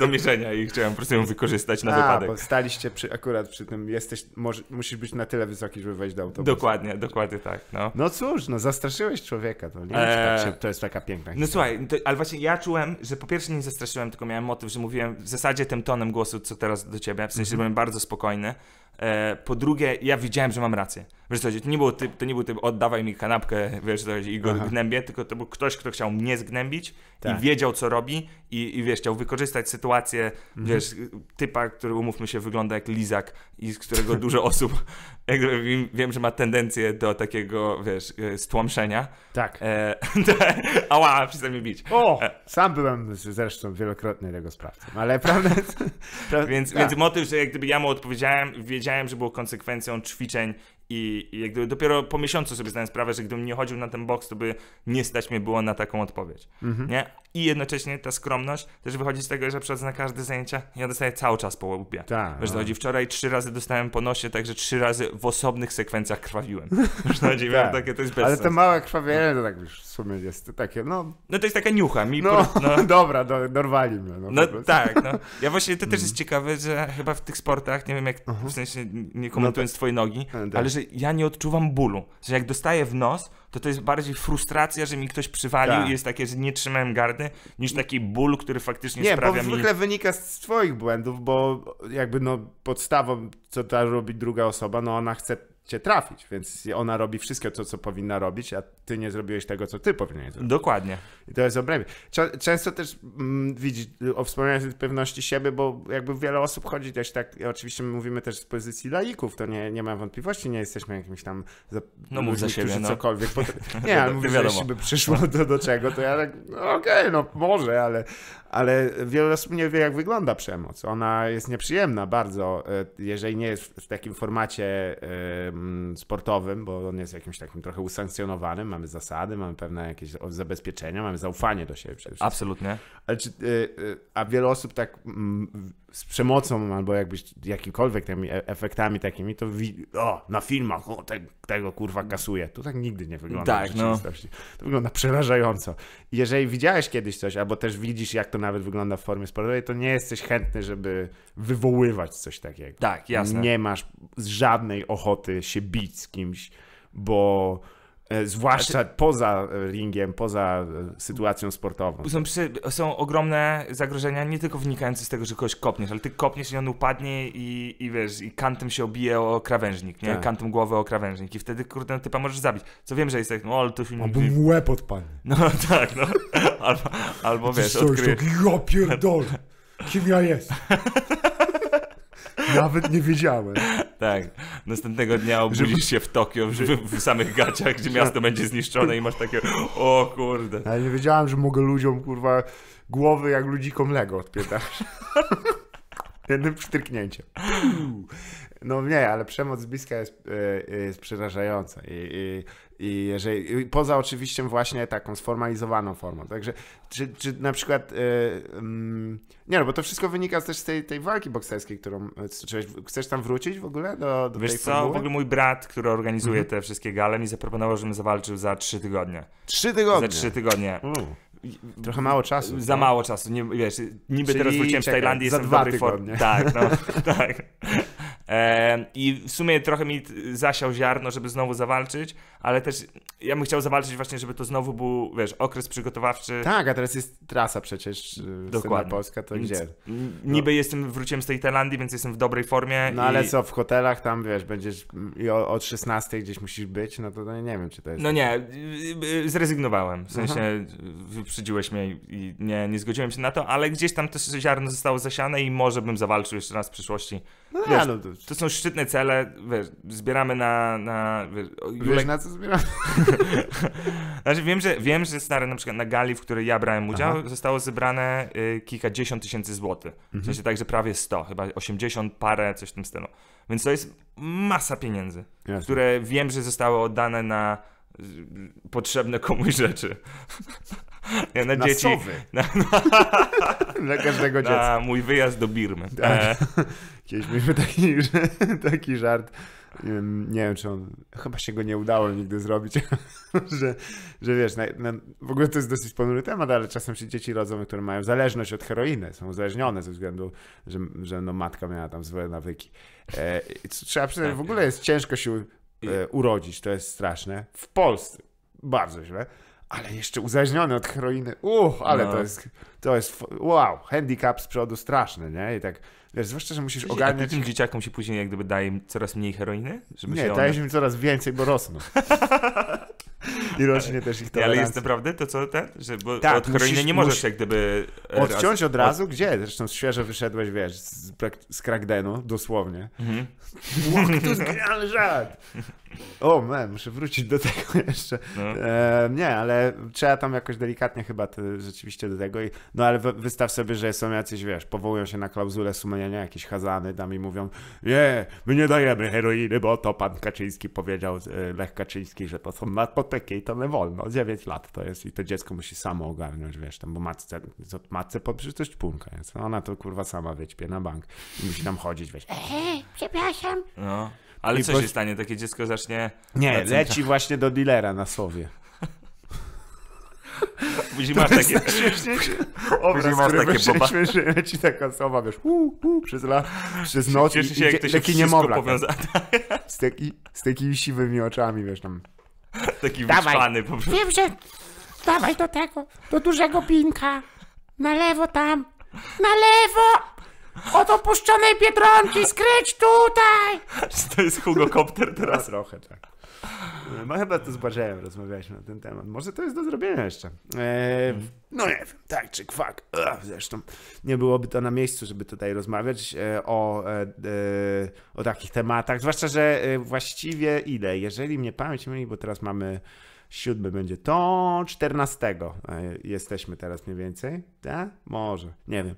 [SPEAKER 2] do mierzenia i chciałem po prostu ją wykorzystać na A, wypadek. Bo
[SPEAKER 1] staliście przy, akurat przy tym, jesteś, może, musisz być na tyle wysoki, żeby wejść do autobusu. Dokładnie, dokładnie tak. No, no cóż, no zastraszyłeś człowieka. To, nie e, tak, to jest taka piękna no
[SPEAKER 2] historia. No słuchaj, to, ale właśnie ja czułem, że po pierwsze nie zastraszyłem, tylko miałem motyw, że mówiłem w zasadzie tym tonem głosu, co teraz do ciebie. W sensie, mm -hmm. byłem bardzo spokojny E, po drugie, ja widziałem, że mam rację. Wiesz co, to nie, był typ, to nie był typ, oddawaj mi kanapkę, wiesz co, i go Aha. gnębię, tylko to był ktoś, kto chciał mnie zgnębić tak. i wiedział, co robi i, i wiesz, chciał wykorzystać sytuację, mhm. wiesz, typa, który, umówmy się, wygląda jak lizak i z którego dużo [LAUGHS] osób, wiem, że ma tendencję do takiego, wiesz, e,
[SPEAKER 1] stłamszenia. Tak. E, [LAUGHS] ała, przestań mi bić. O, e, sam byłem zresztą wielokrotnie tego sprawcą, ale [LAUGHS] prawda... prawda więc, więc tak. motyw, że jak gdyby ja mu
[SPEAKER 2] odpowiedziałem, wiedziałem, że było konsekwencją ćwiczeń i, jakby dopiero po miesiącu sobie zdałem sprawę, że gdybym nie chodził na ten boks, to by nie stać mi było na taką odpowiedź. Mhm. Nie? I jednocześnie ta skromność też wychodzi z tego, że przez na każde zajęcia ja dostaję cały czas po łupie. Tak. Wiesz, no. chodzi, wczoraj trzy razy dostałem po nosie, także trzy razy w osobnych sekwencjach krwawiłem. [LAUGHS] Wiesz, chodzi, tak. takie to jest bez Ale te
[SPEAKER 1] małe krwawienie to tak już w sumie jest takie, no... No to jest taka niucha. Mi no, pro... no. [LAUGHS] dobra, do, dorwali mnie. No, no tak, no.
[SPEAKER 2] Ja właśnie, to też jest mm. ciekawe, że chyba w tych sportach, nie wiem jak, mhm. w sensie nie komentując no to... twojej nogi, e, tak. ale że że ja nie odczuwam bólu. Że jak dostaję w nos, to to jest bardziej frustracja, że mi ktoś przywalił tak. i jest takie, że nie trzymałem gardy, niż taki ból, który faktycznie nie, sprawia mi... Nie, bo zwykle mi...
[SPEAKER 1] wynika z twoich błędów, bo jakby no podstawą, co ta robi druga osoba, no ona chce cię trafić, więc ona robi wszystko to, co powinna robić, a ty nie zrobiłeś tego, co ty powinieneś zrobić. Dokładnie. I to jest obrębie. Często też mm, widzi, o wspomnianiu pewności siebie, bo jakby wiele osób chodzi też tak, oczywiście my mówimy też z pozycji laików, to nie, nie mam wątpliwości, nie jesteśmy jakimś tam za, no, mów za siebie, no. cokolwiek potrafi... [LAUGHS] Nie, ale mówię, że jeśli by przyszło do, do czego, to ja tak, no, okej, okay, no może, ale, ale wiele osób nie wie, jak wygląda przemoc. Ona jest nieprzyjemna bardzo, e, jeżeli nie jest w takim formacie e, Mm, sportowym, bo on jest jakimś takim trochę usankcjonowanym, mamy zasady, mamy pewne jakieś zabezpieczenia, mamy zaufanie do siebie przede wszystkim. Absolutnie. Ale czy, y, y, a wiele osób tak mm, z przemocą albo jakbyś jakimkolwiek tymi e, efektami takimi, to o, na filmach o, te, tego kurwa kasuje. To tak nigdy nie wygląda tak, w no. rzeczywistości. No. To wygląda przerażająco. Jeżeli widziałeś kiedyś coś, albo też widzisz, jak to nawet wygląda w formie sportowej, to nie jesteś chętny, żeby wywoływać coś takiego. Tak, jasne. Nie masz żadnej ochoty się bić z kimś, bo e, Zwłaszcza znaczy, poza ringiem, poza e, sytuacją sportową.
[SPEAKER 2] Są, są, ogromne zagrożenia, nie tylko wynikające z tego, że kogoś kopniesz, ale ty kopniesz i on upadnie i, i wiesz, i kantem się obije o krawężnik, nie? Tak. Kantem głowy o krawężnik i wtedy, kurde, no, typa możesz zabić. Co wiem, że jest tak, no ale to się... Albo mu
[SPEAKER 1] łeb odpadnie. No [LAUGHS]
[SPEAKER 2] tak, no. Albo, albo wiesz, odkryje... Tak,
[SPEAKER 1] ja pierdolę, kim ja jestem? [LAUGHS] Nawet nie wiedziałem.
[SPEAKER 2] Tak. Następnego dnia obudzisz się w Tokio, w, w samych gaciach, gdzie miasto będzie zniszczone i
[SPEAKER 1] masz takie, o kurde. Ja nie wiedziałem, że mogę ludziom, kurwa, głowy jak ludzikom Lego odpierdać. [LAUGHS] Jednym przytyrknięciem. No nie, ale przemoc z bliska jest, e, e, jest przerażająca. I, i i jeżeli, poza oczywiście właśnie taką sformalizowaną formą. Także, czy, czy na przykład, yy, mm, nie no, bo to wszystko wynika też z tej, tej walki bokserskiej, którą, e, czy chcesz tam wrócić w ogóle do, do Wiesz tej co, formuły? w ogóle
[SPEAKER 2] mój brat, który organizuje mm -hmm. te wszystkie gale, mi zaproponował, żebym zawalczył za trzy tygodnie. Trzy tygodnie? Za trzy tygodnie. Mm.
[SPEAKER 3] Trochę mało czasu. Za tak? mało
[SPEAKER 2] czasu, nie, wiesz, niby Czyli teraz wróciłem czekaj, z Tajlandii, jestem w dobrej formie. Tak, no, [LAUGHS] tak. E, I w sumie trochę mi zasiał ziarno, żeby znowu zawalczyć, ale też ja bym chciał zawalczyć właśnie, żeby to znowu był, wiesz, okres przygotowawczy. Tak, a teraz jest trasa przecież y, Dokładnie. Polska, to gdzie? No. Niby jestem, wróciłem z tej Tajlandii, więc jestem w dobrej formie. No i... ale co,
[SPEAKER 1] w hotelach tam, wiesz, będziesz i od 16 gdzieś musisz być, no to no nie wiem, czy to jest... No nie,
[SPEAKER 2] zrezygnowałem, w sensie Aha. wyprzedziłeś mnie i nie, nie zgodziłem się na to, ale gdzieś tam to ziarno zostało zasiane i może bym zawalczył jeszcze raz w przyszłości no, wiesz, no to... to... są szczytne cele, wiesz, zbieramy na... na wiesz, Julek... wiesz na co zbieramy? [LAUGHS] znaczy wiem, że, wiem, że stary na przykład na gali, w której ja brałem udział, Aha. zostało zebrane y, kilkadziesiąt tysięcy złotych. Mhm. W sensie tak że prawie 100, chyba 80 parę, coś w tym stylu. Więc to jest masa pieniędzy, Jasne. które wiem, że zostały oddane na y, potrzebne komuś rzeczy. [LAUGHS] Ja na, na dzieci. Sowy. Na, na,
[SPEAKER 3] [LAUGHS] na każdego dziecka. Na
[SPEAKER 2] mój wyjazd do Birmy. Tak. E,
[SPEAKER 1] Kiedyś mieliśmy [LAUGHS] taki, [LAUGHS] taki żart, nie wiem czy on, chyba się go nie udało nigdy zrobić, [LAUGHS] że, że wiesz, na, na, w ogóle to jest dosyć ponury temat, ale czasem się dzieci rodzą, które mają zależność od heroiny, są uzależnione ze względu, że, że no, matka miała tam złe nawyki. E, trzeba przyznać, w tak. ogóle jest ciężko się e, urodzić, to jest straszne, w Polsce bardzo źle ale jeszcze uzależniony od heroiny. Uch, ale no. to jest, to jest, wow, handicap z przodu straszny, nie? I tak, wiesz, zwłaszcza, że musisz ogarnąć. ogarniać... tym dzieciakom
[SPEAKER 2] się później jak gdyby daje
[SPEAKER 1] coraz mniej heroiny? Żeby nie, daje one... im coraz więcej, bo rosną. [LAUGHS] I rośnie też ich tolerancja. Ale jest
[SPEAKER 2] naprawdę to, co ten? Że, bo tak, od heroiny musisz, nie możesz musisz, jak gdyby... E,
[SPEAKER 1] odciąć od razu? Od... Gdzie? Zresztą świeżo wyszedłeś, wiesz, z, z dosłownie.
[SPEAKER 3] Mhm. tu to żad.
[SPEAKER 1] O, me, muszę wrócić do tego [LAUGHS] jeszcze. No. E, nie, ale trzeba tam jakoś delikatnie chyba te rzeczywiście do tego. I, no ale wystaw sobie, że są jacyś, wiesz, powołują się na klauzulę sumienia, jakieś hazany tam i mówią, nie, my nie dajemy heroiny, bo to pan Kaczyński powiedział, e, Lech Kaczyński, że to są narkotyki to nie wolno. 9 lat to jest i to dziecko musi samo ogarnąć, wiesz, tam, bo matce, matce poprzez coś punka jest. No, ona to kurwa sama wyćpie na bank i musi tam chodzić, wiesz,
[SPEAKER 3] eee, przepraszam.
[SPEAKER 1] No, ale I co po... się
[SPEAKER 2] stanie, takie dziecko zacznie... Nie, leci
[SPEAKER 1] właśnie do dilera na Sowie.
[SPEAKER 3] [LAUGHS]
[SPEAKER 1] Później masz takie...
[SPEAKER 3] Obraz, Później masz
[SPEAKER 1] takie boba... Leci taka osoba, wiesz, hu, hu, przez, la, przez noc się, i, jak i, taki niemowlak. Z, taki, z takimi siwymi oczami, wiesz, tam... [LAUGHS] Taki wyczwany po prostu. Wiem, że... Dawaj do tego, do dużego pinka. Na lewo tam. Na lewo! Od opuszczonej Biedronki, skręć tutaj! Czy [LAUGHS] to jest Hugo Kopter teraz? Trochę tak. [LAUGHS] No chyba to z Błażejem rozmawialiśmy na ten temat. Może to jest do zrobienia jeszcze. E, mhm. no nie wiem, tak czy kwak. zresztą nie byłoby to na miejscu, żeby tutaj rozmawiać e, o, e, o takich tematach. Zwłaszcza, że właściwie ile? Jeżeli mnie pamięć myli, bo teraz mamy siódmy będzie to, 14 jesteśmy teraz mniej więcej, tak? Może, nie wiem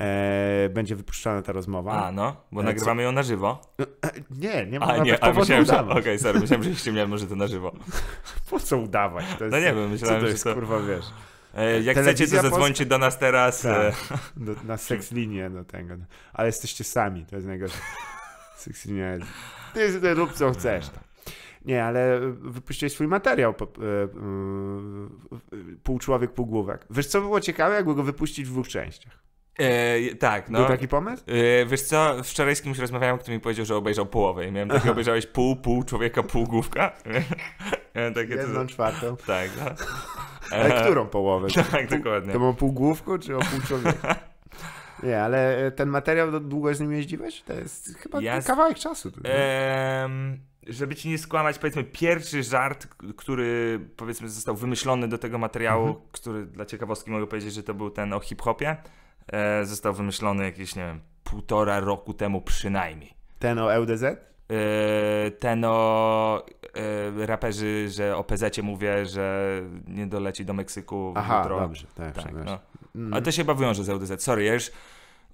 [SPEAKER 1] e, będzie wypuszczana ta rozmowa. A, no, bo e, nagrywamy co? ją na żywo.
[SPEAKER 3] E, e, nie, nie ma A, nie, a myślałem, że, okej, okay, sorry, myślałem,
[SPEAKER 1] że jeszcze miałem może to na żywo. [LAUGHS] po co udawać? To jest, no nie wiem, myślałem, to jest, że to... kurwa, wiesz. E, jak Telewizja chcecie, to zadzwońcie Polska... do nas teraz. Tak, [LAUGHS] do, na sekslinię do tego. Ale jesteście sami, to jest najgorsze. [LAUGHS] seks linia. Ty sobie rób co chcesz. Nie, ale wypuścili swój materiał pół człowiek, pół główek. Wiesz, co było ciekawe, jakby go wypuścić w dwóch częściach.
[SPEAKER 2] E, tak, no. Był taki pomysł? E, wiesz co, wczoraj z kimś rozmawiałem, kto mi powiedział, że obejrzał połowę i miałem takie obejrzałeś pół, pół człowieka, pół główka. [LAUGHS] miałem takie... Jedną to...
[SPEAKER 1] czwartą. Tak, no. [LAUGHS] Ale e, którą połowę? [LAUGHS] Tak, pół... dokładnie. To było pół główku, czy o pół człowieka? Nie, ale e, ten materiał długo z nim jeździłeś? To jest chyba ja kawałek czasu.
[SPEAKER 2] Ehm, żeby ci nie skłamać, powiedzmy, pierwszy żart, który powiedzmy został wymyślony do tego materiału, mhm. który dla ciekawostki mogę powiedzieć, że to był ten o hip-hopie e, został wymyślony jakieś, nie wiem, półtora roku temu przynajmniej. Ten o EUDZ? Yy, e, ten o yy, raperzy, że o PZ mówię, że nie doleci do Meksyku. Aha, jutro. dobrze, tak, tak no. Mm. Ale to się chyba wiąże z EUDZ. Sorry, ja już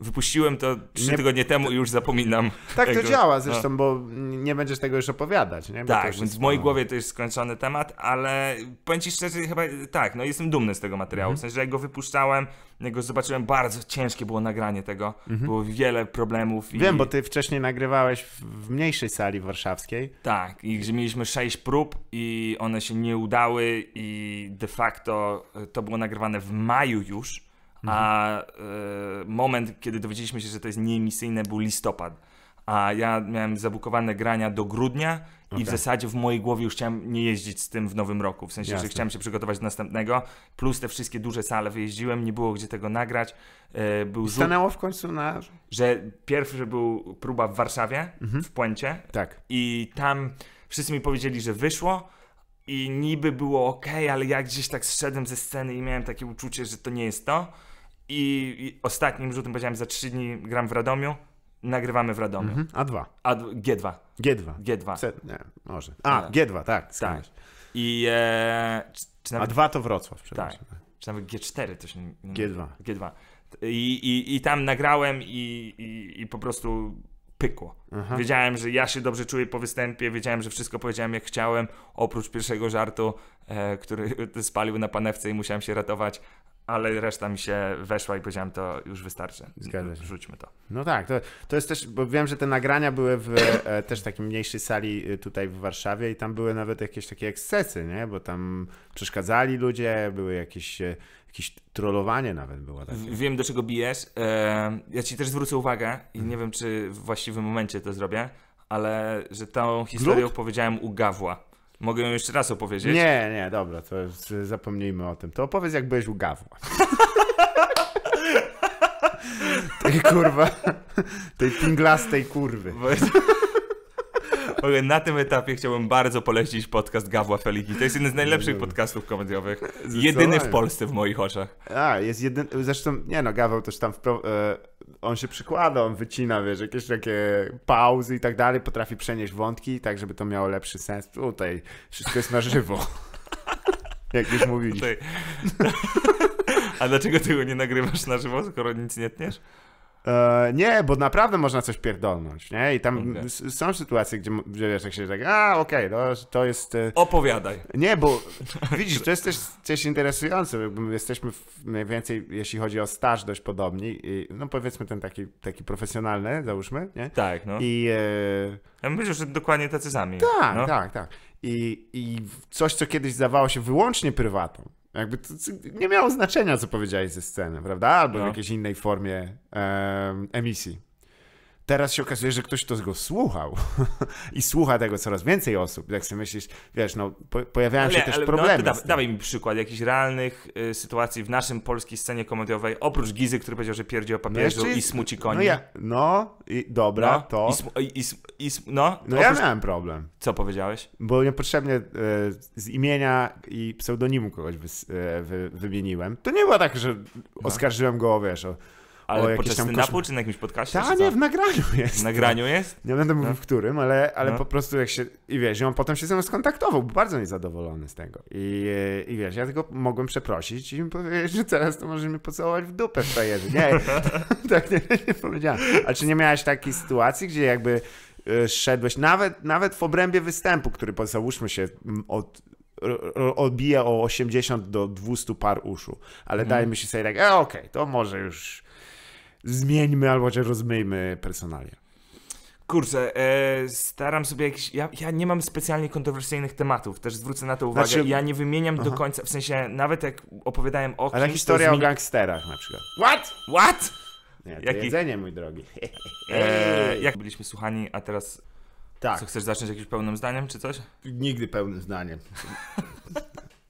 [SPEAKER 2] Wypuściłem to trzy nie... tygodnie temu i już zapominam. Tak tego. to działa zresztą, no.
[SPEAKER 1] bo nie będziesz tego już opowiadać. Nie? tak, więc w mojej głowie
[SPEAKER 2] to jest skończony temat, ale powiem ci szczerze, chyba tak, no jestem dumny z tego materiału. Mhm. W sensie, że jak go wypuszczałem, jak go zobaczyłem, bardzo ciężkie było nagranie tego. Mhm. Było wiele problemów. I... Wiem, bo ty wcześniej nagrywałeś w mniejszej sali
[SPEAKER 1] warszawskiej.
[SPEAKER 2] Tak, i że mieliśmy sześć prób i one się nie udały i de facto to było nagrywane w maju już a y, moment, kiedy dowiedzieliśmy się, że to jest nieemisyjne, był listopad. A ja miałem zabukowane grania do grudnia okay. i w zasadzie w mojej głowie już chciałem nie jeździć z tym w nowym roku. W sensie, Jasne. że chciałem się przygotować do następnego. Plus te wszystkie duże sale wyjeździłem, nie było gdzie tego nagrać. Y, był Stanęło w końcu na... Że pierwszy był próba w Warszawie, mhm. w Płęcie. Tak. I tam wszyscy mi powiedzieli, że wyszło. I niby było ok, ale ja gdzieś tak zszedłem ze sceny i miałem takie uczucie, że to nie jest to. I, i ostatnim rzutem powiedziałem, za trzy dni gram w Radomiu, nagrywamy w Radomiu. Mhm. A,
[SPEAKER 1] G2. G2. G2. C, nie, może. A, G2, tak. Skądś. Tak. I, e, czy, czy nawet... A2 to Wrocław. Tak. Czy nawet G4 to się... G2. G2.
[SPEAKER 2] I, i, i tam nagrałem i, i, i po prostu pykło. Aha. Wiedziałem, że ja się dobrze czuję po występie, wiedziałem, że wszystko powiedziałem jak chciałem, oprócz pierwszego żartu, e, który [LAUGHS] spalił na panewce i musiałem się ratować, ale reszta mi się weszła i powiedziałem, to już wystarczy. Zgadza się. Rzućmy to.
[SPEAKER 1] No tak, to, to jest też, bo wiem, że te nagrania były w e, też takiej mniejszej sali e, tutaj w Warszawie i tam były nawet jakieś takie ekscesy, nie? Bo tam przeszkadzali ludzie, były jakieś, e, jakieś trollowanie nawet było takie. Wiem, do
[SPEAKER 2] czego bijesz. ja ci też zwrócę uwagę i nie mhm. wiem, czy w właściwym momencie to zrobię, ale że tą historię opowiedziałem u Gawła. Mogę ją jeszcze raz opowiedzieć? Nie,
[SPEAKER 1] nie, dobra, to zapomnijmy o tym. To opowiedz, jak byłeś u Gawła. [LAUGHS] tej kurwa, tej pinglastej kurwy
[SPEAKER 2] na tym etapie chciałbym bardzo polecić podcast Gawła Feliki. To jest jeden z najlepszych podcastów komediowych. Jedyny w Polsce w moich oczach.
[SPEAKER 1] A, jest jeden. Zresztą, nie no, Gaweł też tam e, on się przykłada, on wycina, wiesz, jakieś takie pauzy i tak dalej, potrafi przenieść wątki, tak żeby to miało lepszy sens. Tutaj wszystko jest na żywo. [LAUGHS] Jak już mówiliśmy. [LAUGHS] A dlaczego tego nie nagrywasz na żywo, skoro nic nie tniesz? E, nie, bo naprawdę można coś pierdolnąć, nie? I tam okay. są sytuacje, gdzie, gdzie wiesz, jak się tak, a okej, okay, no, to jest... E, Opowiadaj. Nie, bo [LAUGHS] widzisz, to jest też coś interesujące, jesteśmy w, mniej więcej, jeśli chodzi o staż, dość podobni, i, no powiedzmy ten taki, taki profesjonalny, załóżmy, nie? Tak, no. I... E... Ja myślę, że dokładnie tacy sami. Tak, no. tak, tak. I, I coś, co kiedyś zdawało się wyłącznie prywatą, jakby to, nie miało znaczenia, co powiedziałeś ze sceny, prawda? Albo no. w jakiejś innej formie e, emisji. Teraz się okazuje, że ktoś to go słuchał [LAUGHS] i słucha tego coraz więcej osób. Jak sobie myślisz, wiesz, no po, pojawiają się ale, też ale, no, problemy. No, da,
[SPEAKER 2] dawaj mi przykład jakichś realnych y, sytuacji w naszym polskiej scenie komediowej, oprócz Gizy, który powiedział, że pierdzi o no papieżu no i smuci koni. No, ja,
[SPEAKER 1] no i dobra, no, to...
[SPEAKER 2] I, i, i,
[SPEAKER 1] no, no oprócz... ja miałem problem. Co powiedziałeś? Bo niepotrzebnie y, z imienia i pseudonimu kogoś y, wy, wymieniłem. To nie było tak, że no. oskarżyłem go, wiesz, o ale o podczas tam na upu czy na jakimś podcaście? Tak, nie, w nagraniu [LAUGHS] jest. W nagraniu jest? Nie będę mówił no. w którym, ale, ale no. po prostu jak się, i wiesz, on potem się ze mną skontaktował, był bardzo niezadowolony z tego. I, e, i wiesz, ja tego mogłem przeprosić i powiedzieć, że teraz to możemy pocałować w dupę w frajerze.
[SPEAKER 3] Nie, [LAUGHS] tak
[SPEAKER 1] nie, nie powiedziałem. A czy nie miałeś takiej sytuacji, gdzie jakby e, szedłeś, nawet, nawet w obrębie występu, który załóżmy się od, odbija o 80 do 200 par uszu, ale mm. dajmy się sobie tak, e, okej, okay, to może już zmieńmy albo chociaż rozmyjmy personalnie.
[SPEAKER 2] Kurczę, e, staram sobie jakieś. Ja, ja, nie mam specjalnie kontrowersyjnych tematów, też zwrócę na to uwagę. Znaczy, ja nie wymieniam aha. do końca, w sensie nawet jak opowiadałem o. Ale historia zmi... o
[SPEAKER 1] gangsterach na przykład. What? What? Jaki... jedzenie, mój drogi. E, jak byliśmy słuchani, a teraz.
[SPEAKER 2] Tak. Co chcesz zacząć jakimś pełnym zdaniem, czy coś? Nigdy pełnym zdaniem.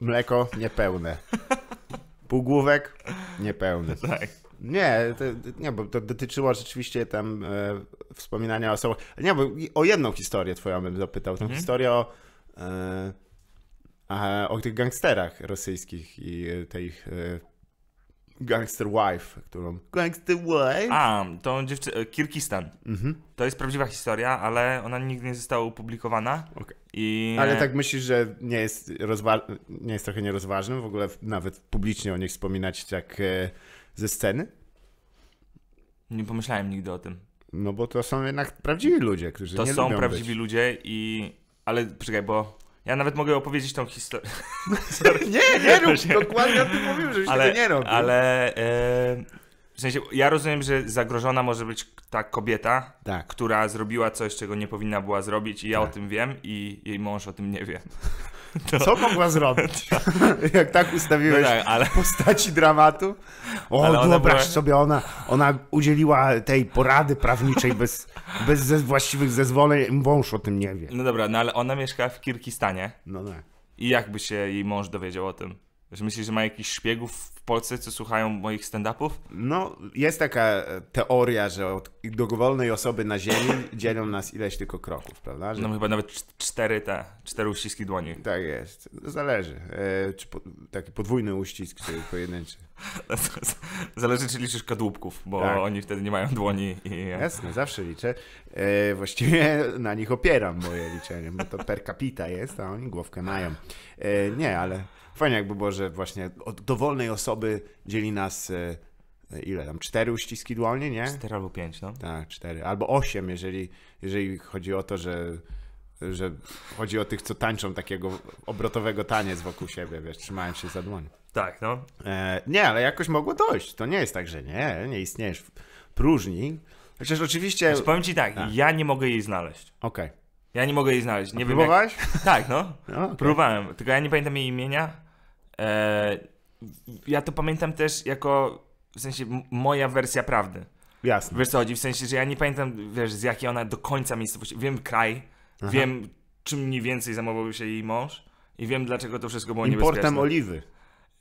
[SPEAKER 1] Mleko niepełne. Półgłówek niepełny. Tak. Nie, to, nie, bo to dotyczyło rzeczywiście tam e, wspominania o osobach. Nie, bo o jedną historię twoją bym zapytał. Tą hmm? historię o, e, o tych gangsterach rosyjskich i e, tej e, gangster wife, którą... Gangster wife? A,
[SPEAKER 2] tą dziewczynę... E, Kirgistan. Mhm. To jest prawdziwa historia, ale ona nigdy nie została opublikowana. Okay. I... Ale tak
[SPEAKER 1] myślisz, że nie jest, rozwa... nie jest trochę nierozważnym w ogóle nawet publicznie o nich wspominać tak... E ze sceny? Nie pomyślałem nigdy o tym. No bo to są jednak prawdziwi ludzie, którzy To nie
[SPEAKER 3] są prawdziwi
[SPEAKER 2] być. ludzie i... Ale poczekaj, bo ja nawet mogę opowiedzieć tą historię.
[SPEAKER 3] [LAUGHS] nie, nie rób, dokładnie o tym mówiłem, żebyś ale, tego nie robił. Ale
[SPEAKER 2] e, w sensie, ja rozumiem, że zagrożona może być ta kobieta, tak. która zrobiła coś, czego nie powinna była zrobić i ja tak. o tym wiem i jej mąż o tym nie wie. [LAUGHS]
[SPEAKER 1] To... Co mogła zrobić? [LAUGHS] [LAUGHS] Jak tak ustawiłeś no tak, ale... postaci dramatu? O, ale wyobraź była... sobie, ona, ona udzieliła tej porady prawniczej bez, bez ze właściwych zezwoleń, mąż o tym nie wie.
[SPEAKER 2] No dobra, no ale ona mieszka w Kirgistanie. No tak. I jakby się jej
[SPEAKER 1] mąż dowiedział o tym? Że myślisz, że ma jakiś szpiegów Polsce, co słuchają moich stand-upów? No, jest taka teoria, że od dowolnej osoby na ziemi dzielą nas ileś tylko kroków, prawda? Że... No chyba nawet cztery te, cztery uściski dłoni. Tak jest, zależy. E, czy po, taki podwójny uścisk, czy pojedynczy. [LAUGHS] zależy, czy liczysz kadłubków, bo tak. oni wtedy nie mają dłoni. I... Jasne, zawsze liczę. E, właściwie na nich opieram moje liczenie, bo to per capita jest, a oni głowkę mają. E, nie, ale... Fajnie jakby było, że właśnie od dowolnej osoby dzieli nas e, ile tam, cztery uściski dłoni, nie? Cztery albo pięć, no. Tak, cztery. Albo osiem, jeżeli, jeżeli chodzi o to, że, że chodzi o tych, co tańczą takiego obrotowego taniec wokół siebie, wiesz, trzymałem się za dłoń. Tak, no. E, nie, ale jakoś mogło dojść. To nie jest tak, że nie, nie istniejesz w próżni. Chociaż oczywiście... Znaczy, powiem ci tak, A. Tak. ja nie mogę jej znaleźć. Okej. Okay.
[SPEAKER 2] Ja nie mogę jej znaleźć. Nie A wiem, próbowałeś? Jak... Tak, no. no okay. Próbowałem, tylko ja nie pamiętam jej imienia. E, ja to pamiętam też jako w sensie moja wersja prawdy. Jasne. Wiesz co chodzi? W sensie, że ja nie pamiętam, wiesz, z jakiej ona do końca miejscowości. Wiem kraj, Aha. wiem czym mniej więcej zajmował się jej mąż i wiem dlaczego to wszystko było niebezpieczne. Importem oliwy.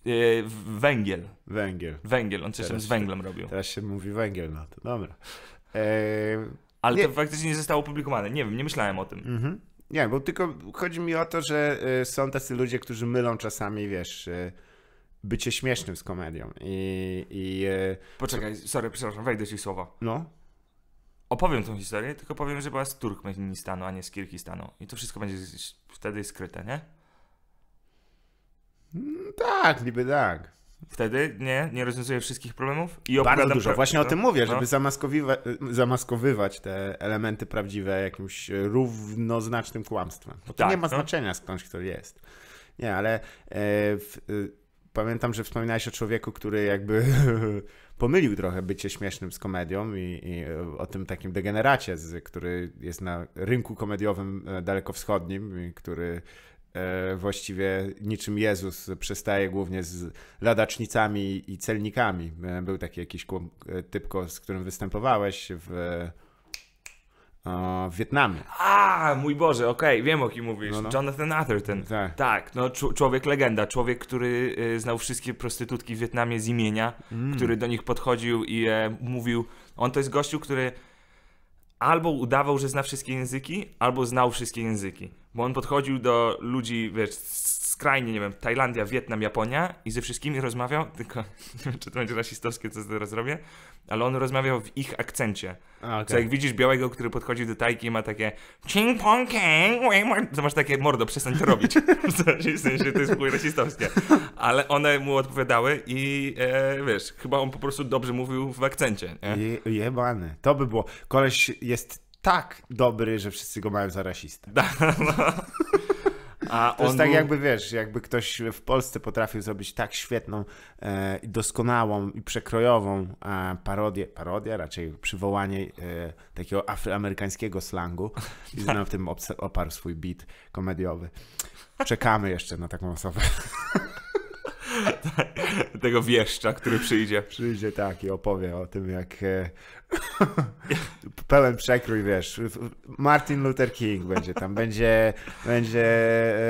[SPEAKER 2] Yy, węgiel. Węgiel. Węgiel, on coś tam z węglem się, robił.
[SPEAKER 1] Teraz się mówi węgiel na to, dobra. E, Ale nie. to
[SPEAKER 2] faktycznie nie zostało opublikowane. Nie wiem, nie myślałem o tym. Mhm.
[SPEAKER 1] Nie, bo tylko chodzi mi o to, że y, są tacy ludzie, którzy mylą czasami, wiesz, y, bycie śmiesznym z komedią i... i y, Poczekaj, sorry, przepraszam, wejdę ci słowa.
[SPEAKER 2] No? Opowiem tą historię, tylko powiem, że była z Turkmenistanu, a nie z Kirgistanu. I to wszystko będzie wtedy skryte, nie? Mm, tak, niby tak wtedy nie, nie rozwiązuje wszystkich problemów i Bardzo dużo, właśnie o tym
[SPEAKER 1] no. mówię, żeby no. zamaskowywa zamaskowywać te elementy prawdziwe jakimś równoznacznym kłamstwem. Bo to tak, nie ma no? znaczenia skądś kto jest. Nie, ale e, w, e, pamiętam, że wspominałeś o człowieku, który jakby [LAUGHS] pomylił trochę bycie śmiesznym z komedią i, i o tym takim degeneracie, z, który jest na rynku komediowym e, dalekowschodnim, który E, właściwie niczym Jezus przestaje głównie z ladacznicami i celnikami. E, był taki jakiś e, typko, z którym występowałeś w, w Wietnamie. A, mój Boże, okej, okay, wiem o kim mówisz. No, no. Jonathan Atherton. Tak, tak no człowiek legenda,
[SPEAKER 2] człowiek, który znał wszystkie prostytutki w Wietnamie z imienia, mm. który do nich podchodził i e, mówił, on to jest gościu, który albo udawał, że zna wszystkie języki, albo znał wszystkie języki. Bo on podchodził do ludzi, wiesz, z skrajnie, nie wiem, Tajlandia, Wietnam, Japonia i ze wszystkimi rozmawiał, [LAUGHS] tylko nie wiem, czy to będzie rasistowskie, co teraz robię, ale on rozmawiał w ich akcencie. okay. Co jak widzisz białego, który podchodzi do tajki i ma takie ching pong to masz takie mordo, przestań to robić. [LAUGHS] w sensie to jest chuj rasistowskie. Ale one mu odpowiadały i e, wiesz, chyba on po prostu dobrze mówił
[SPEAKER 1] w akcencie. Je, jebany. To by było. Koleś jest tak dobry, że wszyscy go mają za rasistę. [LAUGHS] No. A to jest tak był... jakby, wiesz, jakby ktoś w Polsce potrafił zrobić tak świetną, e, doskonałą i przekrojową e, parodię, raczej przywołanie e, takiego afroamerykańskiego slangu i [LAUGHS] tak. w tym oparł swój beat komediowy. Czekamy jeszcze na taką osobę. [LAUGHS] [LAUGHS]
[SPEAKER 2] tego wieszcza, który przyjdzie.
[SPEAKER 1] Przyjdzie tak i opowie o tym, jak e, [LAUGHS] pełen przekrój, wiesz, Martin Luther King będzie tam, będzie, będzie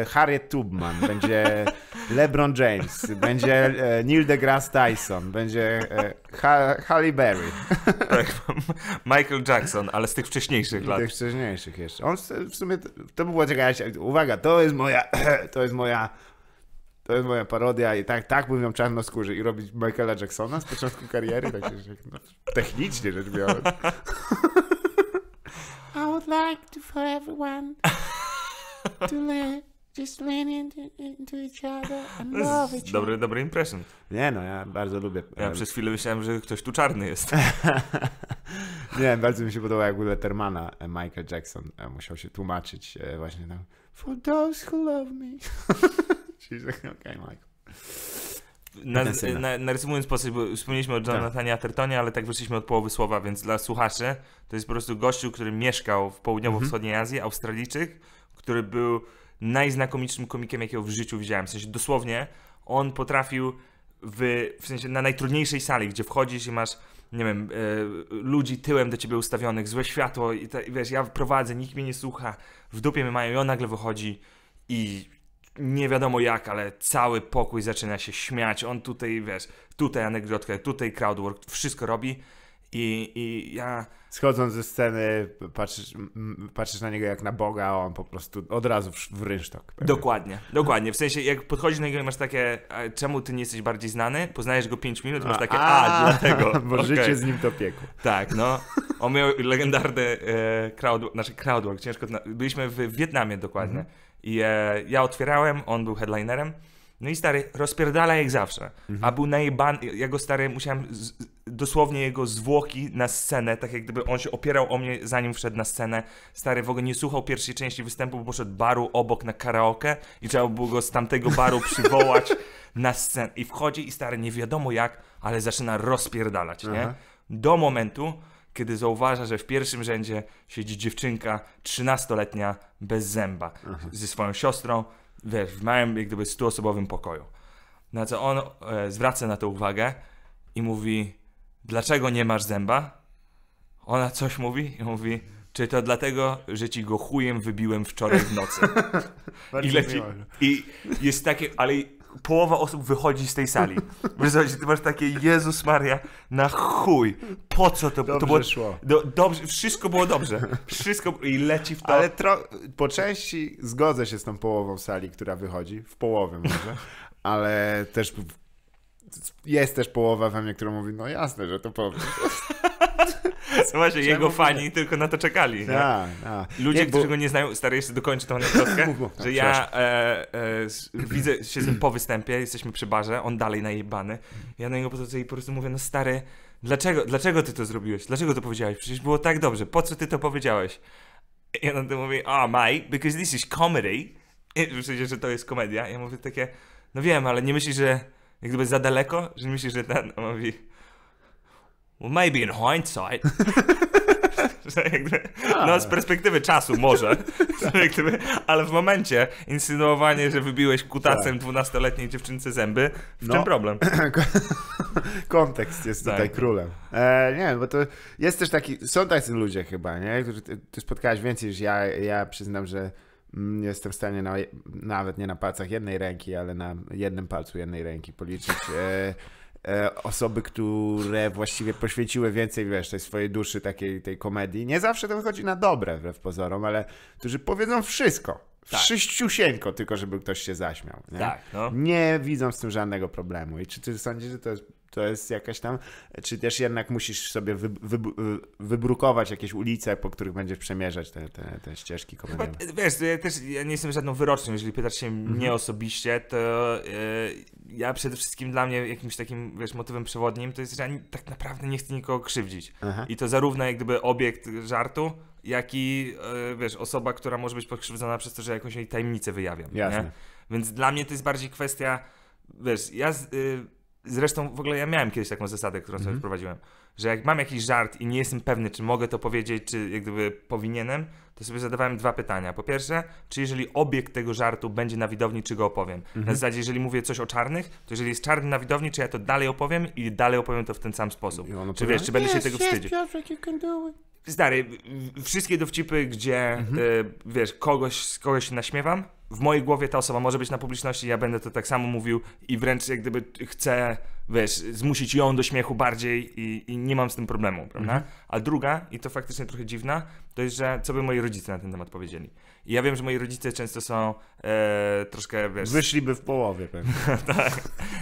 [SPEAKER 1] e, Harriet Tubman, będzie LeBron James, będzie e, Neil deGrasse Tyson, będzie Halle Berry. [LAUGHS] Tak, Michael Jackson, ale z tych wcześniejszych lat. Z tych wcześniejszych jeszcze. On w sumie, to była jakaś, uwaga, to jest moja, [CLEARS THROAT] to jest moja to jest moja parodia i tak, tak mówią czarnoskórzy i robić Michaela Jacksona z początku kariery, tak się, no, technicznie rzecz biorąc. [LAUGHS] I would like to for everyone [LAUGHS] to live. Just lean into, into each other and love each dobry, other. Dobry impression. Nie no, ja bardzo lubię. Ja e, przez chwilę myślałem, że ktoś tu czarny jest. [LAUGHS] nie, bardzo mi się podoba, jak u Lettermana e, Michael Jackson e, musiał się tłumaczyć właśnie tam For those who love me. [LAUGHS] Czyli okej, okay, Michael.
[SPEAKER 2] Na, narysowując postać, bo wspomnieliśmy o tak. Jonathanie Athertonie, ale tak wyszliśmy od połowy słowa, więc dla słuchaczy to jest po prostu gościu, który mieszkał w południowo-wschodniej mhm. Azji, Australijczyk, który był najznakomitszym komikiem, jakiego w życiu widziałem. W sensie dosłownie on potrafił w, w sensie na najtrudniejszej sali, gdzie wchodzisz i masz nie wiem, e, ludzi tyłem do ciebie ustawionych, złe światło i, ta, i wiesz, ja prowadzę, nikt mnie nie słucha, w dupie mnie mają i on nagle wychodzi i nie wiadomo jak, ale cały pokój zaczyna się śmiać. On tutaj, wiesz, tutaj anegdotkę, tutaj crowdwork, wszystko robi. I, I ja.
[SPEAKER 1] Schodząc ze sceny, patrzysz, patrzysz na niego jak na Boga, a on po prostu od razu w, rynsztok. Dokładnie,
[SPEAKER 2] dokładnie. W sensie,
[SPEAKER 1] jak podchodzisz na niego
[SPEAKER 2] i masz takie, czemu ty nie jesteś bardziej znany? Poznajesz go 5 minut, masz takie, a, a dlatego. [LAUGHS] Bo okay. życie z nim to piekło. Tak, no. On miał legendarny e, crowd, znaczy crowdwork, ciężko. No, byliśmy w Wietnamie dokładnie. Mm -hmm i e, ja otwierałem, on był headlinerem. No i stary, rozpierdala jak zawsze. Mhm. A był najban, ja go stary, musiałem z, dosłownie jego zwłoki na scenę, tak jak gdyby on się opierał o mnie zanim wszedł na scenę. Stary w ogóle nie słuchał pierwszej części występu, bo poszedł baru obok na karaoke i trzeba było go z tamtego baru [LAUGHS] przywołać na scenę. I wchodzi i stary, nie wiadomo jak, ale zaczyna rozpierdalać, Aha. nie? Do momentu, kiedy zauważa, że w pierwszym rzędzie siedzi dziewczynka 13-letnia bez zęba Aha. Mhm. ze swoją siostrą wiesz, w małym, jak gdyby, stuosobowym pokoju. Na co on e, zwraca na to uwagę i mówi, dlaczego nie masz zęba? Ona coś mówi i mówi, czy to dlatego, że ci go chujem wybiłem wczoraj w nocy? [LAUGHS] I, leci, I jest takie, ale połowa osób wychodzi z tej sali. Wiesz, ty masz takie, Jezus Maria, na chuj,
[SPEAKER 1] po co to, dobrze to było? Szło. Do, dobrze, wszystko było dobrze. Wszystko i leci w to. Ale tro... po części zgodzę się z tą połową sali, która wychodzi, w połowę może, ale też jest też połowa we mnie, która mówi, no jasne, że to powiem.
[SPEAKER 2] [LAUGHS] Właśnie, jego fani tylko na to czekali. Ta, ta.
[SPEAKER 3] Tak.
[SPEAKER 1] Ludzie, nie, bo...
[SPEAKER 2] którzy go nie znają, stary, jeszcze dokończę tą anegdotkę, [LAUGHS] że tak, ja e, e, widzę, nim po występie, jesteśmy przy barze, on dalej najebany. Ja na jego pozycję i po prostu mówię, no stary, dlaczego, dlaczego ty to zrobiłeś? Dlaczego to powiedziałeś? Przecież było tak dobrze, po co ty to powiedziałeś? I on to mówi, ah, oh, mate, because this is comedy. Przecież, że to jest komedia. Ja mówię takie, no wiem, ale nie myślisz, że jak gdyby za daleko, że myślisz, że ten, on mówi... Well, maybe in hindsight. [LAUGHS] [LAUGHS] no, z perspektywy czasu może, perspektywy, ale w momencie insynuowanie, że wybiłeś kutacem tak. dwunastoletniej
[SPEAKER 1] dziewczynce zęby, w no. czym problem? [LAUGHS] Kontekst jest tak. tutaj królem. E, nie bo to jest też taki, są tacy ludzie chyba, nie? Którzy, ty, ty spotkałeś więcej niż ja, ja przyznam, że mm, jestem w stanie na, nawet nie na palcach jednej ręki, ale na jednym palcu jednej ręki policzyć. E, E, osoby, które właściwie poświęciły więcej, wiesz, tej swojej duszy takiej tej komedii. Nie zawsze to wychodzi na dobre, wbrew pozorom, ale którzy powiedzą wszystko. Tak. tylko żeby ktoś się zaśmiał. Nie? Tak, no. nie widzą z tym żadnego problemu. I czy ty sądzisz, że to jest to jest jakaś tam, czy też jednak musisz sobie wy, wy, y, wybrukować jakieś ulice, po których będziesz przemierzać te, te, te ścieżki Kopenhagi.
[SPEAKER 2] Wiesz, ja też ja nie jestem żadną wyrocznią, jeżeli pytasz się mm mnie mhm. osobiście, to yy, ja przede wszystkim dla mnie jakimś takim, wiesz, motywem przewodnim to jest, że ja tak naprawdę nie chcę nikogo krzywdzić. Aha. I to zarówno jak gdyby obiekt żartu, jak i, yy, wiesz, osoba, która może być pokrzywdzona przez to, że jakąś jej tajemnicę wyjawiam. Jasne. Nie? Więc dla mnie to jest bardziej kwestia, wiesz, ja... yy, Zresztą w ogóle ja miałem kiedyś taką zasadę, którą sobie mm -hmm. wprowadziłem, że jak mam jakiś żart i nie jestem pewny, czy mogę to powiedzieć, czy jak gdyby powinienem, to sobie zadawałem dwa pytania. Po pierwsze, czy jeżeli obiekt tego żartu będzie na widowni, czy go opowiem? Mhm. Na zasadzie, jeżeli mówię coś o czarnych, to jeżeli jest czarny na widowni, czy ja to dalej opowiem i dalej opowiem to w ten sam sposób? Czy wiesz, czy będę yes, się tego yes, wstydził?
[SPEAKER 3] you can do it
[SPEAKER 2] stary, wszystkie dowcipy, gdzie mhm. y, wiesz, kogoś, kogoś naśmiewam, w mojej głowie ta osoba może być na publiczności, ja będę to tak samo mówił i wręcz jak gdyby chcę, wiesz, zmusić ją do śmiechu bardziej i, i nie mam z tym problemu, prawda? Mhm. A druga, i to faktycznie trochę dziwna, to jest, że co by moi rodzice na ten temat powiedzieli. I ja wiem, że moi rodzice często są e, troszkę, wiesz... Wyszliby w
[SPEAKER 1] połowie pewnie. [LAUGHS]
[SPEAKER 2] tak.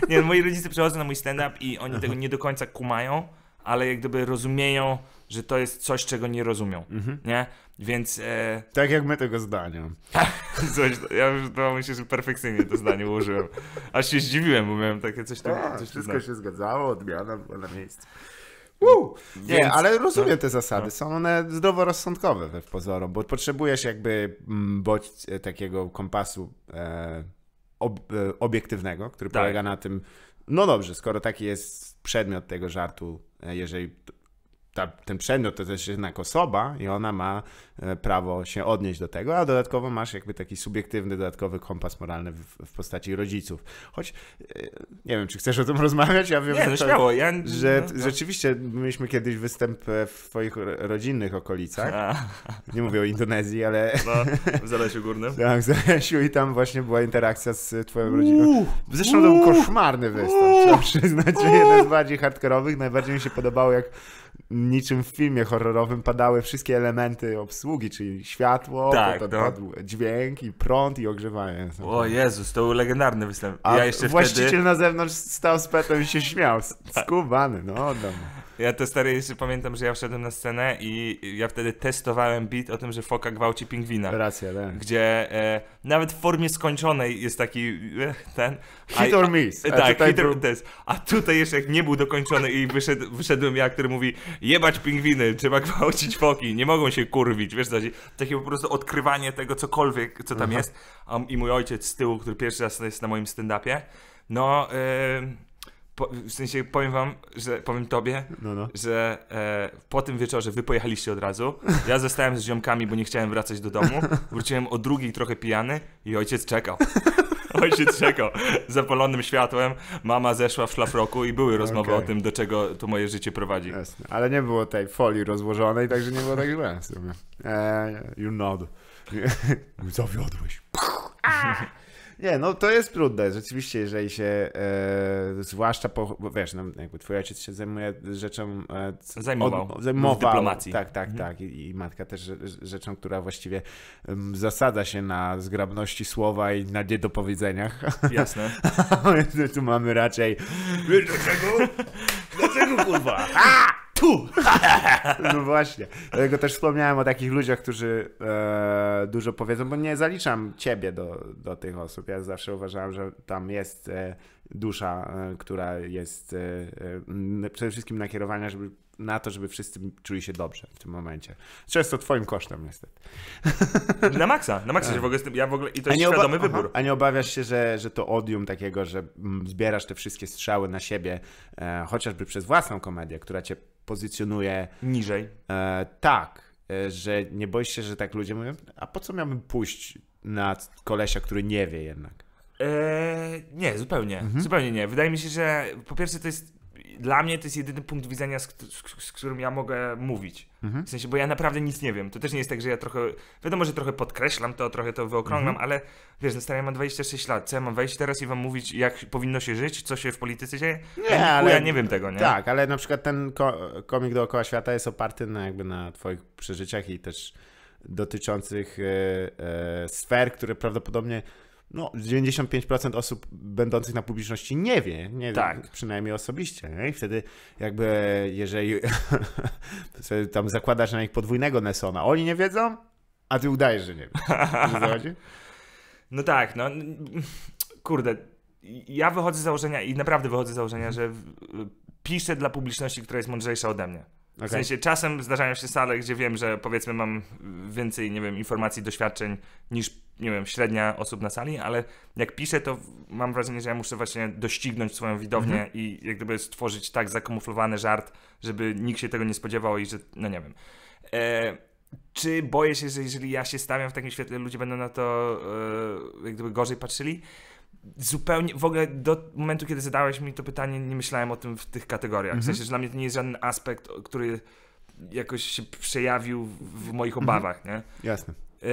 [SPEAKER 2] Nie, no, moi rodzice przychodzą na mój stand-up i oni tego nie do końca kumają, ale jak gdyby rozumieją, że to jest coś, czego nie rozumią, mhm. nie? Więc... E... Tak jak
[SPEAKER 1] my tego zdania. Tak, [LAUGHS] coś, ja już to myślę, że perfekcyjnie to zdanie ułożyłem. Aż się zdziwiłem, bo miałem takie coś... Tam, A, tak, wszystko się zgadzało, odmiana była na miejscu. Nie, Więc, ale rozumiem no, te zasady. No. Są one zdroworozsądkowe w pozorom, bo potrzebujesz jakby mm, bodź, e, takiego kompasu e, ob, e, obiektywnego, który tak. polega na tym, no dobrze, skoro taki jest przedmiot tego żartu, e, jeżeli ta, ten przedmiot to też jednak osoba i ona ma E, prawo się odnieść do tego, a dodatkowo masz jakby taki subiektywny, dodatkowy kompas moralny w, w postaci rodziców. Choć e, nie wiem, czy chcesz o tym [LAUGHS] rozmawiać? Ja wiem, nie, no to, śmiało. Ja... że no, no. rzeczywiście mieliśmy kiedyś występ e, w twoich rodzinnych okolicach. A. Nie mówię o Indonezji, ale... [LAUGHS] No, w Zalesiu Górnym. [LAUGHS] tak, w Zalesiu i tam właśnie była interakcja z twoją rodziną. Zresztą to był koszmarny występ, trzeba przyznać, że jeden z bardziej hardkorowych. Najbardziej mi się podobało, jak niczym w filmie horrorowym padały wszystkie elementy obsługi usługi, czyli światło, tak, potem no. padł dźwięk i prąd i ogrzewanie. O Jezus, to był legendarny występ. A ja jeszcze właściciel wtedy... na zewnątrz stał z petem i się śmiał. Tak. Skubany, no oddam. Ja to
[SPEAKER 2] stary jeszcze pamiętam, że ja wszedłem na scenę i ja wtedy testowałem beat o tym, że foka gwałci pingwina. Racja, tak. Gdzie e, nawet w formie skończonej jest taki e, ten... Hit a, or miss. A, tak, hit or miss. A tutaj jeszcze jak nie był dokończony i wyszedł, wyszedłem ja, który mówi jebać pingwiny, trzeba gwałcić foki, nie mogą się kurwić, wiesz co Takie po prostu odkrywanie tego cokolwiek, co tam Aha. jest. A, I mój ojciec z tyłu, który pierwszy raz jest na moim stand-upie, no... Yy, w sensie powiem wam, że powiem tobie, no, no. że e, po tym wieczorze wy pojechaliście od razu. Ja zostałem z ziomkami, bo nie chciałem wracać do domu. Wróciłem o drugiej trochę pijany i ojciec czekał. [LAUGHS] Ojciec czekał. Zapalonym światłem mama zeszła w szlafroku i były rozmowy okay. o tym, do czego to moje życie prowadzi. Jasne.
[SPEAKER 1] Ale nie było tej folii rozłożonej, także nie było tak źle. E, you nod. [LAUGHS] Zawiodłeś. Nie, no to jest trudne. Rzeczywiście, jeżeli się, e, zwłaszcza, po, wiesz, no, jakby twój ojciec się zajmuje rzeczą... E, zajmował. Od, zajmował. dyplomacji. Tak, tak, mhm. tak. I, I, matka też rzeczą, która właściwie um, zasada się na zgrabności słowa i na niedopowiedzeniach. [LAUGHS] Jasne. [LAUGHS] tu mamy raczej...
[SPEAKER 3] Dlaczego? Dlaczego, kurwa? A! tu!
[SPEAKER 1] [LAUGHS] no właśnie. Dlatego też wspomniałem o takich ludziach, którzy e, dużo powiedzą, bo nie zaliczam ciebie do, do tych osób. Ja zawsze uważałem, że tam jest e, dusza, e, która jest e, e, przede wszystkim nakierowana, żeby na to, żeby wszyscy czuli się dobrze w tym momencie. Często twoim kosztem niestety. [LAUGHS] Na maksa, na maksa się w ogóle, ja w ogóle i to jest świadomy oba... wybór. Aha. A nie obawiasz się, że, że to odium takiego, że zbierasz te wszystkie strzały na siebie, e, chociażby przez własną komedię, która cię pozycjonuje. Niżej. E, tak, e, że nie boisz się, że tak ludzie mówią, a po co miałbym pójść na kolesia, który nie wie jednak?
[SPEAKER 2] E, nie, zupełnie. Mhm. Zupełnie nie. Wydaje mi się, że po pierwsze to jest dla mnie to jest jedyny punkt widzenia, z, z, z którym ja mogę mówić. Mhm. W sensie, bo ja naprawdę nic nie wiem. To też nie jest tak, że ja trochę, wiadomo, że trochę podkreślam to, trochę to wyokrąglam, mhm. ale wiesz, na ja mam 26 lat, co ja mam wejść teraz i wam mówić, jak powinno się żyć, co się w polityce dzieje? Nie, ja, ale... Ja nie wiem tego, nie? Tak,
[SPEAKER 1] ale na przykład ten ko komik dookoła świata jest oparty na jakby na twoich przeżyciach i też dotyczących e, e, sfer, które prawdopodobnie no, 95% osób będących na publiczności nie wie, nie tak. przynajmniej osobiście. Nie? I wtedy jakby, jeżeli [LAUGHS] tam zakładasz na nich podwójnego Nelsona, oni nie wiedzą, a ty udajesz, że nie wiesz. [LAUGHS] no tak, no kurde,
[SPEAKER 2] ja wychodzę z założenia i naprawdę wychodzę z założenia, że piszę dla publiczności, która jest mądrzejsza ode mnie. Okay. W sensie czasem zdarzają się sale, gdzie wiem, że powiedzmy mam więcej, nie wiem, informacji, doświadczeń niż nie wiem, średnia osób na sali, ale jak piszę, to mam wrażenie, że ja muszę właśnie doścignąć swoją widownię mhm. i jak gdyby stworzyć tak zakamuflowany żart, żeby nikt się tego nie spodziewał i że, no nie wiem. E, czy boję się, że jeżeli ja się stawiam w takim świetle, ludzie będą na to e, jak gdyby gorzej patrzyli? zupełnie, w ogóle do momentu, kiedy zadałeś mi to pytanie, nie myślałem o tym w tych kategoriach. Mhm. W sensie, że dla mnie to nie jest żaden aspekt,
[SPEAKER 1] który jakoś się przejawił w moich mhm. obawach, mhm. nie? Jasne. E,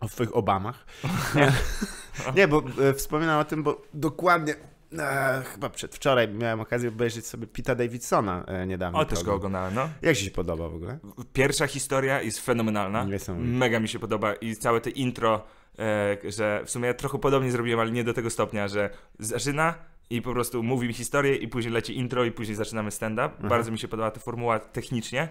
[SPEAKER 1] o twoich Obamach? Nie, [LAUGHS] nie bo e, wspominam o tym, bo dokładnie E, chyba przedwczoraj miałem okazję obejrzeć sobie Pita Davidsona e, niedawno. O, też go oglądałem, no. Jak ci się podoba w ogóle? Pierwsza historia jest fenomenalna. Mega mi się podoba i
[SPEAKER 2] całe te intro, e, że w sumie ja trochę podobnie zrobiłem, ale nie do tego stopnia, że zaczyna i po prostu mówi mi historię i później leci intro i później zaczynamy stand-up. Bardzo mi się podoba ta formuła technicznie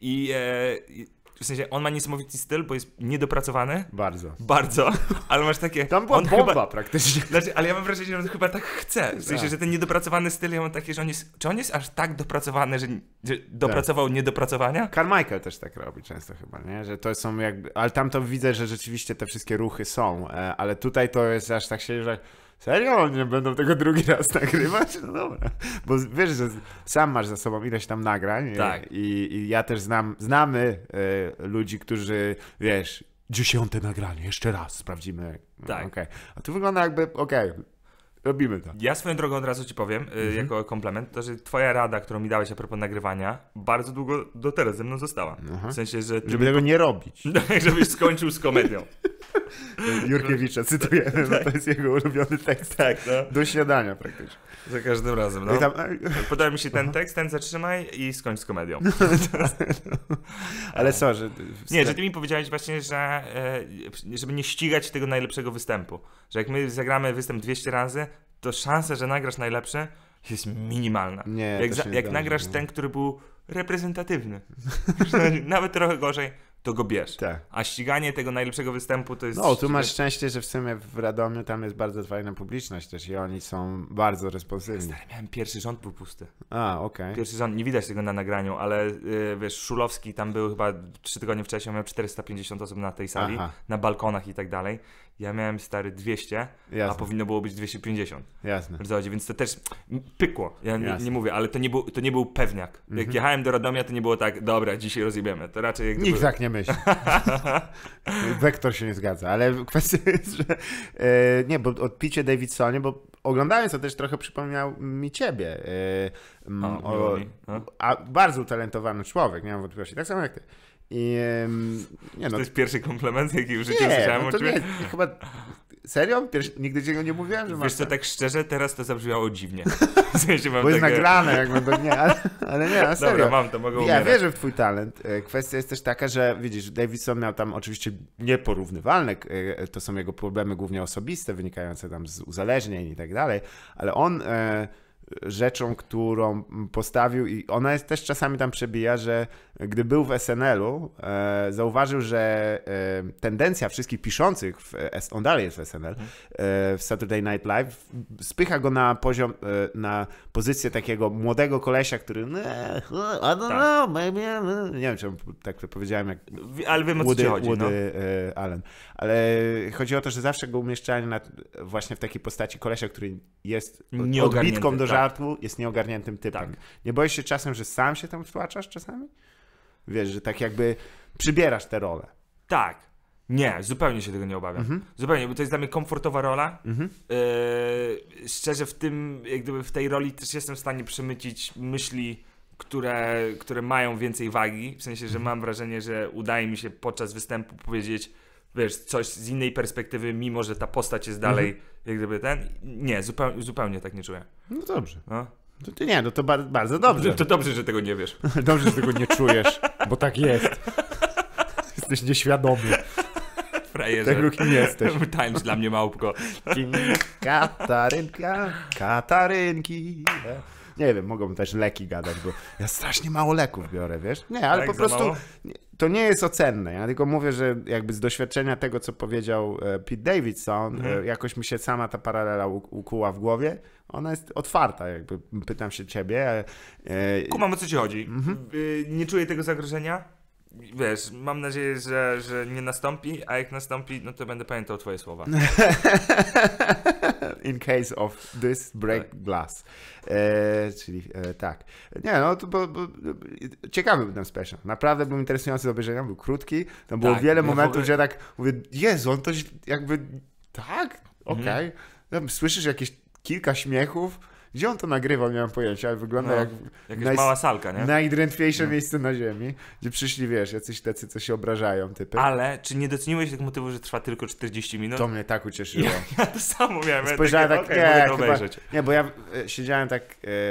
[SPEAKER 2] i... E, i w sensie on ma niesamowity styl, bo jest niedopracowany.
[SPEAKER 1] Bardzo. Bardzo,
[SPEAKER 2] [LAUGHS] ale masz takie... Tam była on bomba chyba, praktycznie. [LAUGHS] Znaczy, ale ja mam wrażenie, że on chyba tak chce, w sensie, tak. że ten niedopracowany styl, ja mam takie, że on jest... Czy on jest aż tak dopracowany, że, że tak. dopracował
[SPEAKER 1] tak. niedopracowania? Carmichael też tak robi często chyba, nie? Że to są jakby... Ale tam to widzę, że rzeczywiście te wszystkie ruchy są, e, ale tutaj to jest aż tak się, że Serio? Nie będą tego drugi raz nagrywać? No dobra. Bo wiesz, że sam masz za sobą ileś tam nagrań. Tak. I, i ja też znam, znamy y, ludzi, którzy, wiesz, dziesiąte nagranie, jeszcze raz sprawdzimy. No, tak. Okay. A tu wygląda jakby, okej, okay, robimy to.
[SPEAKER 2] Ja swoją drogą od razu ci powiem, e, mhm. jako komplement, to, że twoja rada, którą mi dałeś a propos nagrywania, bardzo długo do teraz ze mną została. Aha. W sensie, że... Żeby tego nie robić. [LAUGHS] Tak, żebyś skończył z komedią. [LAUGHS]
[SPEAKER 1] [LAUGHS] Jurkiewicza cytujemy, tak. to jest jego ulubiony tekst. Tak, no. Do śniadania
[SPEAKER 3] praktycznie.
[SPEAKER 2] Za każdym razem, no. Tam... Podoba mi się ten tekst, ten zatrzymaj i skończ z komedią. [LAUGHS]
[SPEAKER 3] No, ale co, że... Nie, że ty
[SPEAKER 2] mi powiedziałeś właśnie, że e, żeby nie ścigać tego najlepszego występu. Że jak my zagramy występ 200 razy, to szansa, że nagrasz najlepszy jest minimalna. Nie, jak, za, nie jak nagrasz nie. No. ten, który był reprezentatywny. [LAUGHS] Nawet trochę gorzej, to go bierz. Tak. A ściganie tego najlepszego występu to jest... No, tu masz
[SPEAKER 1] szczęście, że w sumie w Radomiu tam jest bardzo fajna publiczność też i oni są bardzo responsywni. Stary, miałem pierwszy rząd był pusty.
[SPEAKER 2] A, okej. Okay. Pierwszy
[SPEAKER 1] rząd, nie widać tego na nagraniu, ale
[SPEAKER 2] yy, wiesz, Szulowski tam był chyba trzy tygodnie wcześniej, miał 450 osób na tej sali, Aha. na balkonach i tak dalej ja miałem stary 200, Jasne. a powinno było być 250. Jasne. W więc to też pykło. Ja nie, nie, mówię, ale to nie był, to nie był pewniak. Jak mhm. jechałem do Radomia, to nie było tak, dobra, dzisiaj rozjebiemy. To raczej jak Nikt tak nie myśli.
[SPEAKER 1] [LAUGHS] Wektor się nie zgadza, ale kwestia [LAUGHS] jest, że e, nie, bo odpicie Davidsonie, bo oglądając to też trochę przypomniał mi ciebie. E, m, o, o, no. a bardzo utalentowany człowiek, nie mam wątpliwości. Tak samo jak ty. I, nie, no, to jest pierwszy komplement, jaki w życiu nie, słyszałem no to nie, chyba... Serio? Pierwszy, nigdy cię nie mówiłem, że masz... Wiesz to tak. tak szczerze, teraz to
[SPEAKER 2] zabrzmiało dziwnie. [LAUGHS] W sensie mam Bo jest takie... nagrane, jakby to
[SPEAKER 1] nie, ale, ale nie, no serio. Dobra, mam to, mogę umierać. Ja wierzę w twój talent. E, kwestia jest też taka, że widzisz, Davidson miał tam oczywiście nieporównywalne, e, e, to są jego problemy głównie osobiste, wynikające tam z uzależnień i tak dalej, ale on rzeczą, którą postawił i ona jest też czasami tam przebija, że gdy był w SNL-u, e, zauważył, że e, tendencja wszystkich piszących, w, on dalej jest w SNL, mhm. e, w Saturday Night Live, spycha go na poziom, e, na pozycję takiego młodego kolesia, który no, I don't tak. know, maybe, no, nie wiem, czy tak powiedziałem, jak ale wiem, o co chodzi, Woody, no. E, Allen. Ale chodzi o to, że zawsze go umieszczali na, właśnie w takiej postaci kolesia, który jest
[SPEAKER 3] odbitką do tak. żartu,
[SPEAKER 1] jest nieogarniętym typem. Tak. Nie boisz się czasem, że sam się tam wtłaczasz czasami? Wiesz, że tak jakby przybierasz tę rolę. Tak. Nie,
[SPEAKER 2] zupełnie się tego nie obawiam. Mhm. Zupełnie, bo to jest dla mnie komfortowa rola. Mhm. Yy, szczerze w tym, jak gdyby w tej roli też jestem w stanie przemycić myśli, które, które mają więcej wagi. W sensie, że mhm. mam wrażenie, że udaje mi się podczas występu powiedzieć, wiesz, coś z innej perspektywy, mimo że ta postać jest mhm. dalej, mhm. jak gdyby ten. Nie, zupeł, zupełnie
[SPEAKER 1] tak nie czuję. No dobrze. No. To, to nie, no to bardzo dobrze. To, to dobrze, że tego nie wiesz. [LAUGHS] dobrze, że tego nie czujesz, bo tak jest. [LAUGHS] Jesteś nieświadomy. Frajerze. Tego kim jesteś. [LAUGHS] Times dla
[SPEAKER 2] mnie małpko. Katarynka,
[SPEAKER 1] Katarynki. Nie wiem, mogą też leki gadać, bo ja strasznie mało leków biorę, wiesz? Nie, ale tak po prostu to nie jest ocenne. Ja tylko mówię, że jakby z doświadczenia tego, co powiedział e, Pete Davidson, e, mhm. jakoś mi się sama ta paralela ukuła w głowie. Ona jest otwarta, jakby pytam się ciebie. E, Kumam, o co ci chodzi? Mhm. Y,
[SPEAKER 2] nie czuję tego zagrożenia? Wiesz, mam nadzieję, że, że nie nastąpi, a jak nastąpi, no to będę pamiętał twoje słowa. [LAUGHS]
[SPEAKER 1] in case of this break tak. glass. E, czyli e, tak. Nie, no to bo, bo, ciekawy był ten special. Naprawdę był interesujący do obejrzenia, był krótki. Tam było tak, wiele no momentów, ogóle... że tak mówię, Jezu, on to jakby tak, mhm. okej. Okay. Mhm. Słyszysz jakieś kilka śmiechów, gdzie on to nagrywał, nie mam pojęcia, ale wygląda no, jak... Jakaś naj... mała salka, nie? Najdrętwiejsze no. miejsce na ziemi, gdzie przyszli, wiesz, jacyś tacy, co się obrażają, typy.
[SPEAKER 2] Ale czy nie doceniłeś tego motywu, że
[SPEAKER 1] trwa tylko 40 minut? To mnie tak ucieszyło. Ja, [LAUGHS] ja to samo miałem. Spojrzałem ja takie, tak, okay, nie, chyba, nie, bo ja e, siedziałem tak...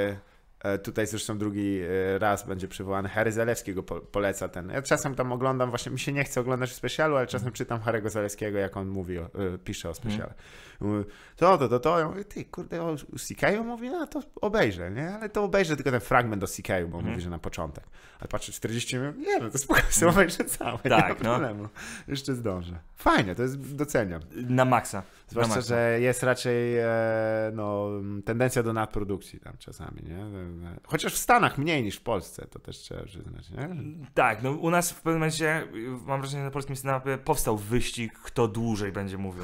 [SPEAKER 1] E, E, tutaj zresztą drugi e, raz będzie przywołany. Harry Zalewskiego poleca ten. Ja czasem tam oglądam, właśnie mi się nie chce oglądać specjalu, ale czasem czytam Harry'ego Zalewskiego, jak on mówi, o, e, pisze o specjale. Mhm. To, to, to, to. Ja mówię, ty, kurde, o Sikaju mówi, no to obejrzę, nie? Ale to obejrzę tylko ten fragment o Sikaju, bo mhm. mówi, że na początek. Ale patrzę 40 minut, nie no, to spokojnie mhm. sobie [LAUGHS] obejrzę całe, tak, nie ma tak, no. problemu. No. Jeszcze zdążę. Fajnie, to jest, doceniam. Na maksa. Zwłaszcza, na maksa. że jest raczej e, no, tendencja do nadprodukcji tam czasami, nie? Chociaż w Stanach mniej niż w Polsce, to też trzeba przyznać, nie? Tak, no u nas w pewnym momencie, mam wrażenie, na polskim stand powstał wyścig,
[SPEAKER 2] kto dłużej będzie mówił.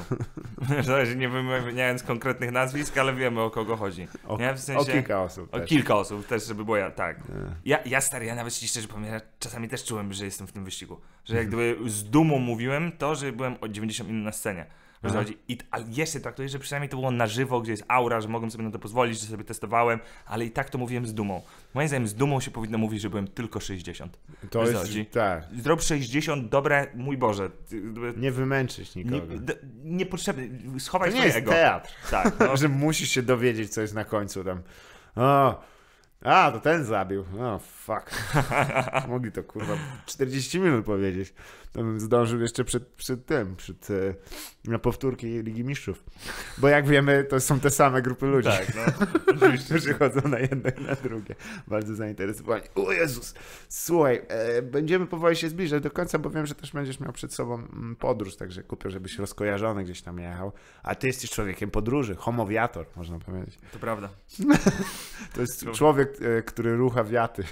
[SPEAKER 2] [LAUGHS] nie wymieniając konkretnych nazwisk, ale wiemy o kogo chodzi. O, w sensie, o kilka osób. O też. kilka osób też, żeby było ja, tak. Ja, ja stary, ja nawet szczerze pamiętam, czasami też czułem, że jestem w tym wyścigu. Że jak gdyby z dumą mówiłem to, że byłem o 90 minut na scenie. Wiesz, I, a jeszcze traktuję, że przynajmniej to było na żywo, gdzie jest aura, że mogłem sobie na to pozwolić, że sobie testowałem, ale i tak to mówiłem z dumą. Moim zdaniem z dumą się powinno mówić, że byłem tylko 60. To jest, tak. Zrób 60, dobre, mój Boże. Nie
[SPEAKER 1] wymęczyć nikogo. Nie,
[SPEAKER 2] niepotrzebny, schowaj to nie To jest teatr. Tak, no. [LAUGHS] że
[SPEAKER 1] musisz się dowiedzieć, co jest na końcu tam. O, a, to ten zabił. No, fuck. [LAUGHS] Mogli to kurwa 40 minut powiedzieć. To bym zdążył jeszcze przed, przed tym, przed e, na powtórki Ligi Mistrzów. Bo jak wiemy, to są te same grupy ludzi. Tak, no. [LAUGHS] którzy chodzą na jedne i na drugie. Bardzo zainteresowani. O Jezus! Słuchaj, e, będziemy powoli się zbliżać do końca, bo wiem, że też będziesz miał przed sobą mm, podróż, także kupię, żebyś rozkojarzony gdzieś tam jechał. A ty jesteś człowiekiem podróży, homowiator, można powiedzieć. To prawda. [LAUGHS] to jest człowiek, chłopiec, e, który rucha wiaty.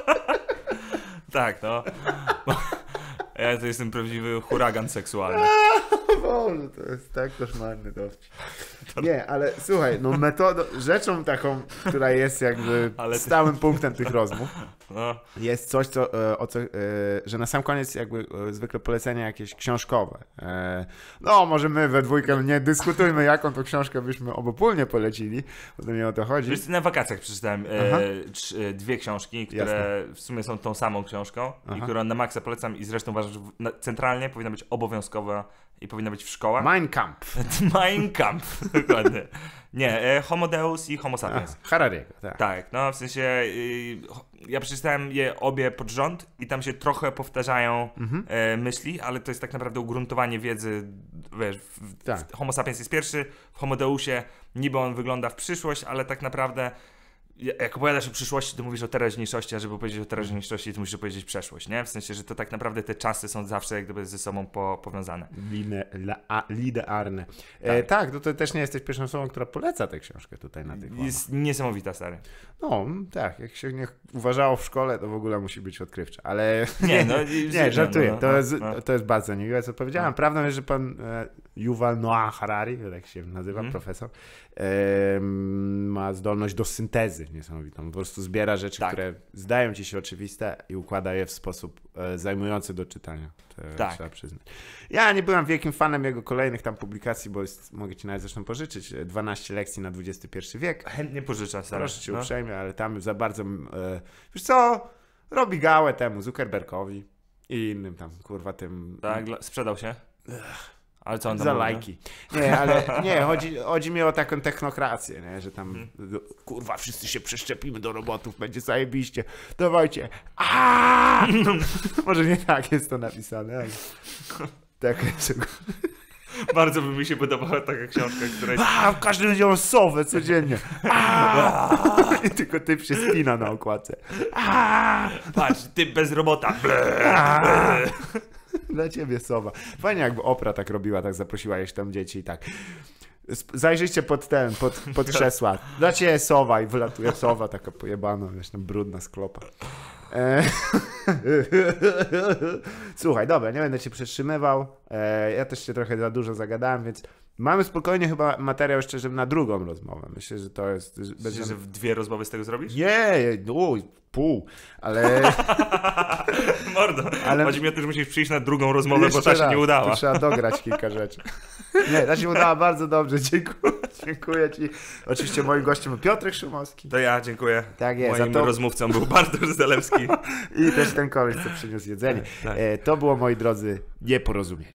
[SPEAKER 2] [LAUGHS] tak, no. [LAUGHS] Ja to jestem prawdziwy huragan seksualny.
[SPEAKER 1] [LAUGHS] Boże, to jest tak koszmarny dowcip. Nie, ale słuchaj, no metodą, rzeczą taką, która jest jakby [LAUGHS] ale stałym punktem tych rozmów, no. jest coś, co, e, o co, e, że na sam koniec jakby e, zwykle polecenia jakieś książkowe. No, może my we dwójkę nie dyskutujmy, jaką to książkę byśmy obopólnie polecili, bo to nie o to chodzi. Wiesz, na
[SPEAKER 2] wakacjach przeczytałem dwie książki, które Jasne. w sumie są tą samą książką Aha. i którą na maksa polecam i zresztą uważam, że centralnie powinna być obowiązkowa i powinna być w szkołach. Mein Kampf. [LAUGHS] mein Kampf, [LAUGHS] dokładnie. Nie, e, Homo Deus i Homo Sapiens. A, Harariego, tak. Tak, no w sensie ja przeczytałem je obie pod rząd i tam się trochę powtarzają mhm. e, myśli, ale to jest tak naprawdę ugruntowanie wiedzy, wiesz, w, tak. w Homo Sapiens jest pierwszy, w Homo Deusie niby on wygląda w przyszłość, ale tak naprawdę jak opowiadasz o przyszłości, to mówisz o teraźniejszości, a żeby powiedzieć o teraźniejszości, to musisz powiedzieć przeszłość, nie? W sensie, że to tak naprawdę te czasy są zawsze jak gdyby ze sobą po, powiązane.
[SPEAKER 1] Line, la, a, linearne. Tak. E, tak, tak no to też nie jesteś pierwszą osobą, która poleca tę książkę tutaj na tych łamach. Jest niesamowita, stary. No, tak, jak się nie uważało w szkole, to w ogóle musi być odkrywcza, ale... Nie, no, [LAUGHS] nie, no, żartuję, no, no, no, to, jest, to jest bardzo niemiłe, co powiedziałem. Prawdą jest, że pan e, Yuval Noah Harari, tak się nazywa, mm. profesor, ma zdolność do syntezy niesamowitą. Po prostu zbiera rzeczy, tak. które zdają ci się oczywiste i układa je w sposób e, zajmujący do czytania. To tak. Trzeba przyznać. Ja nie byłem wielkim fanem jego kolejnych tam publikacji, bo jest, mogę ci nawet zresztą pożyczyć, 12 e, lekcji na XXI wiek. Chętnie pożyczam, Sara. Proszę cię no. uprzejmie, ale tam za bardzo, e, wiesz co, robi gałę temu Zuckerbergowi i innym tam, kurwa, tym... Tak, sprzedał się? Ech. Ale co on Za mówi? lajki. Nie, ale nie, chodzi, chodzi mi o taką technokrację, nie? że tam hmm. kurwa, wszyscy się przeszczepimy do robotów, będzie zajebiście. Dawajcie. [LAUGHS] Może nie tak jest to napisane, ale tak jest.
[SPEAKER 2] Bardzo by mi się podobała taka książka, która jest... A,
[SPEAKER 1] każdy będzie miał sowę codziennie. I tylko typ się spina na okładce. Patrz, typ bez robota. [LAUGHS] Dla ciebie sowa. Fajnie jakby Opra tak robiła, tak zaprosiła jeszcze tam dzieci i tak. Zajrzyjcie pod ten, pod, pod [LAUGHS] krzesła. Dla ciebie sowa i wylatuje sowa taka pojebana, wiesz, tam brudna sklopa. E, [LAUGHS] Słuchaj, dobra, nie będę cię przetrzymywał. E, ja też się trochę za dużo zagadałem, więc Mamy spokojnie chyba materiał jeszcze żeby na drugą rozmowę. Myślę, że to jest. Myślę, że w dwie rozmowy z tego zrobisz? Nie, no, pół, ale.
[SPEAKER 2] [LAUGHS]
[SPEAKER 1] Mordo. Ale... Chodzi mi o
[SPEAKER 2] to, że musisz przyjść na drugą rozmowę, jeszcze bo ta raz, się nie udała. Trzeba dograć
[SPEAKER 1] kilka rzeczy. [LAUGHS] Nie, ta się udała bardzo dobrze. Dziękuję, dziękuję Ci. Oczywiście moim gościem był Piotr Szymowski. To ja, dziękuję. Tak jest. Moim to... rozmówcą był Bartosz Zalewski. [LAUGHS] I też ten koleś, co przyniósł jedzenie. Tak. tak. E, to było, moi drodzy, nieporozumienie.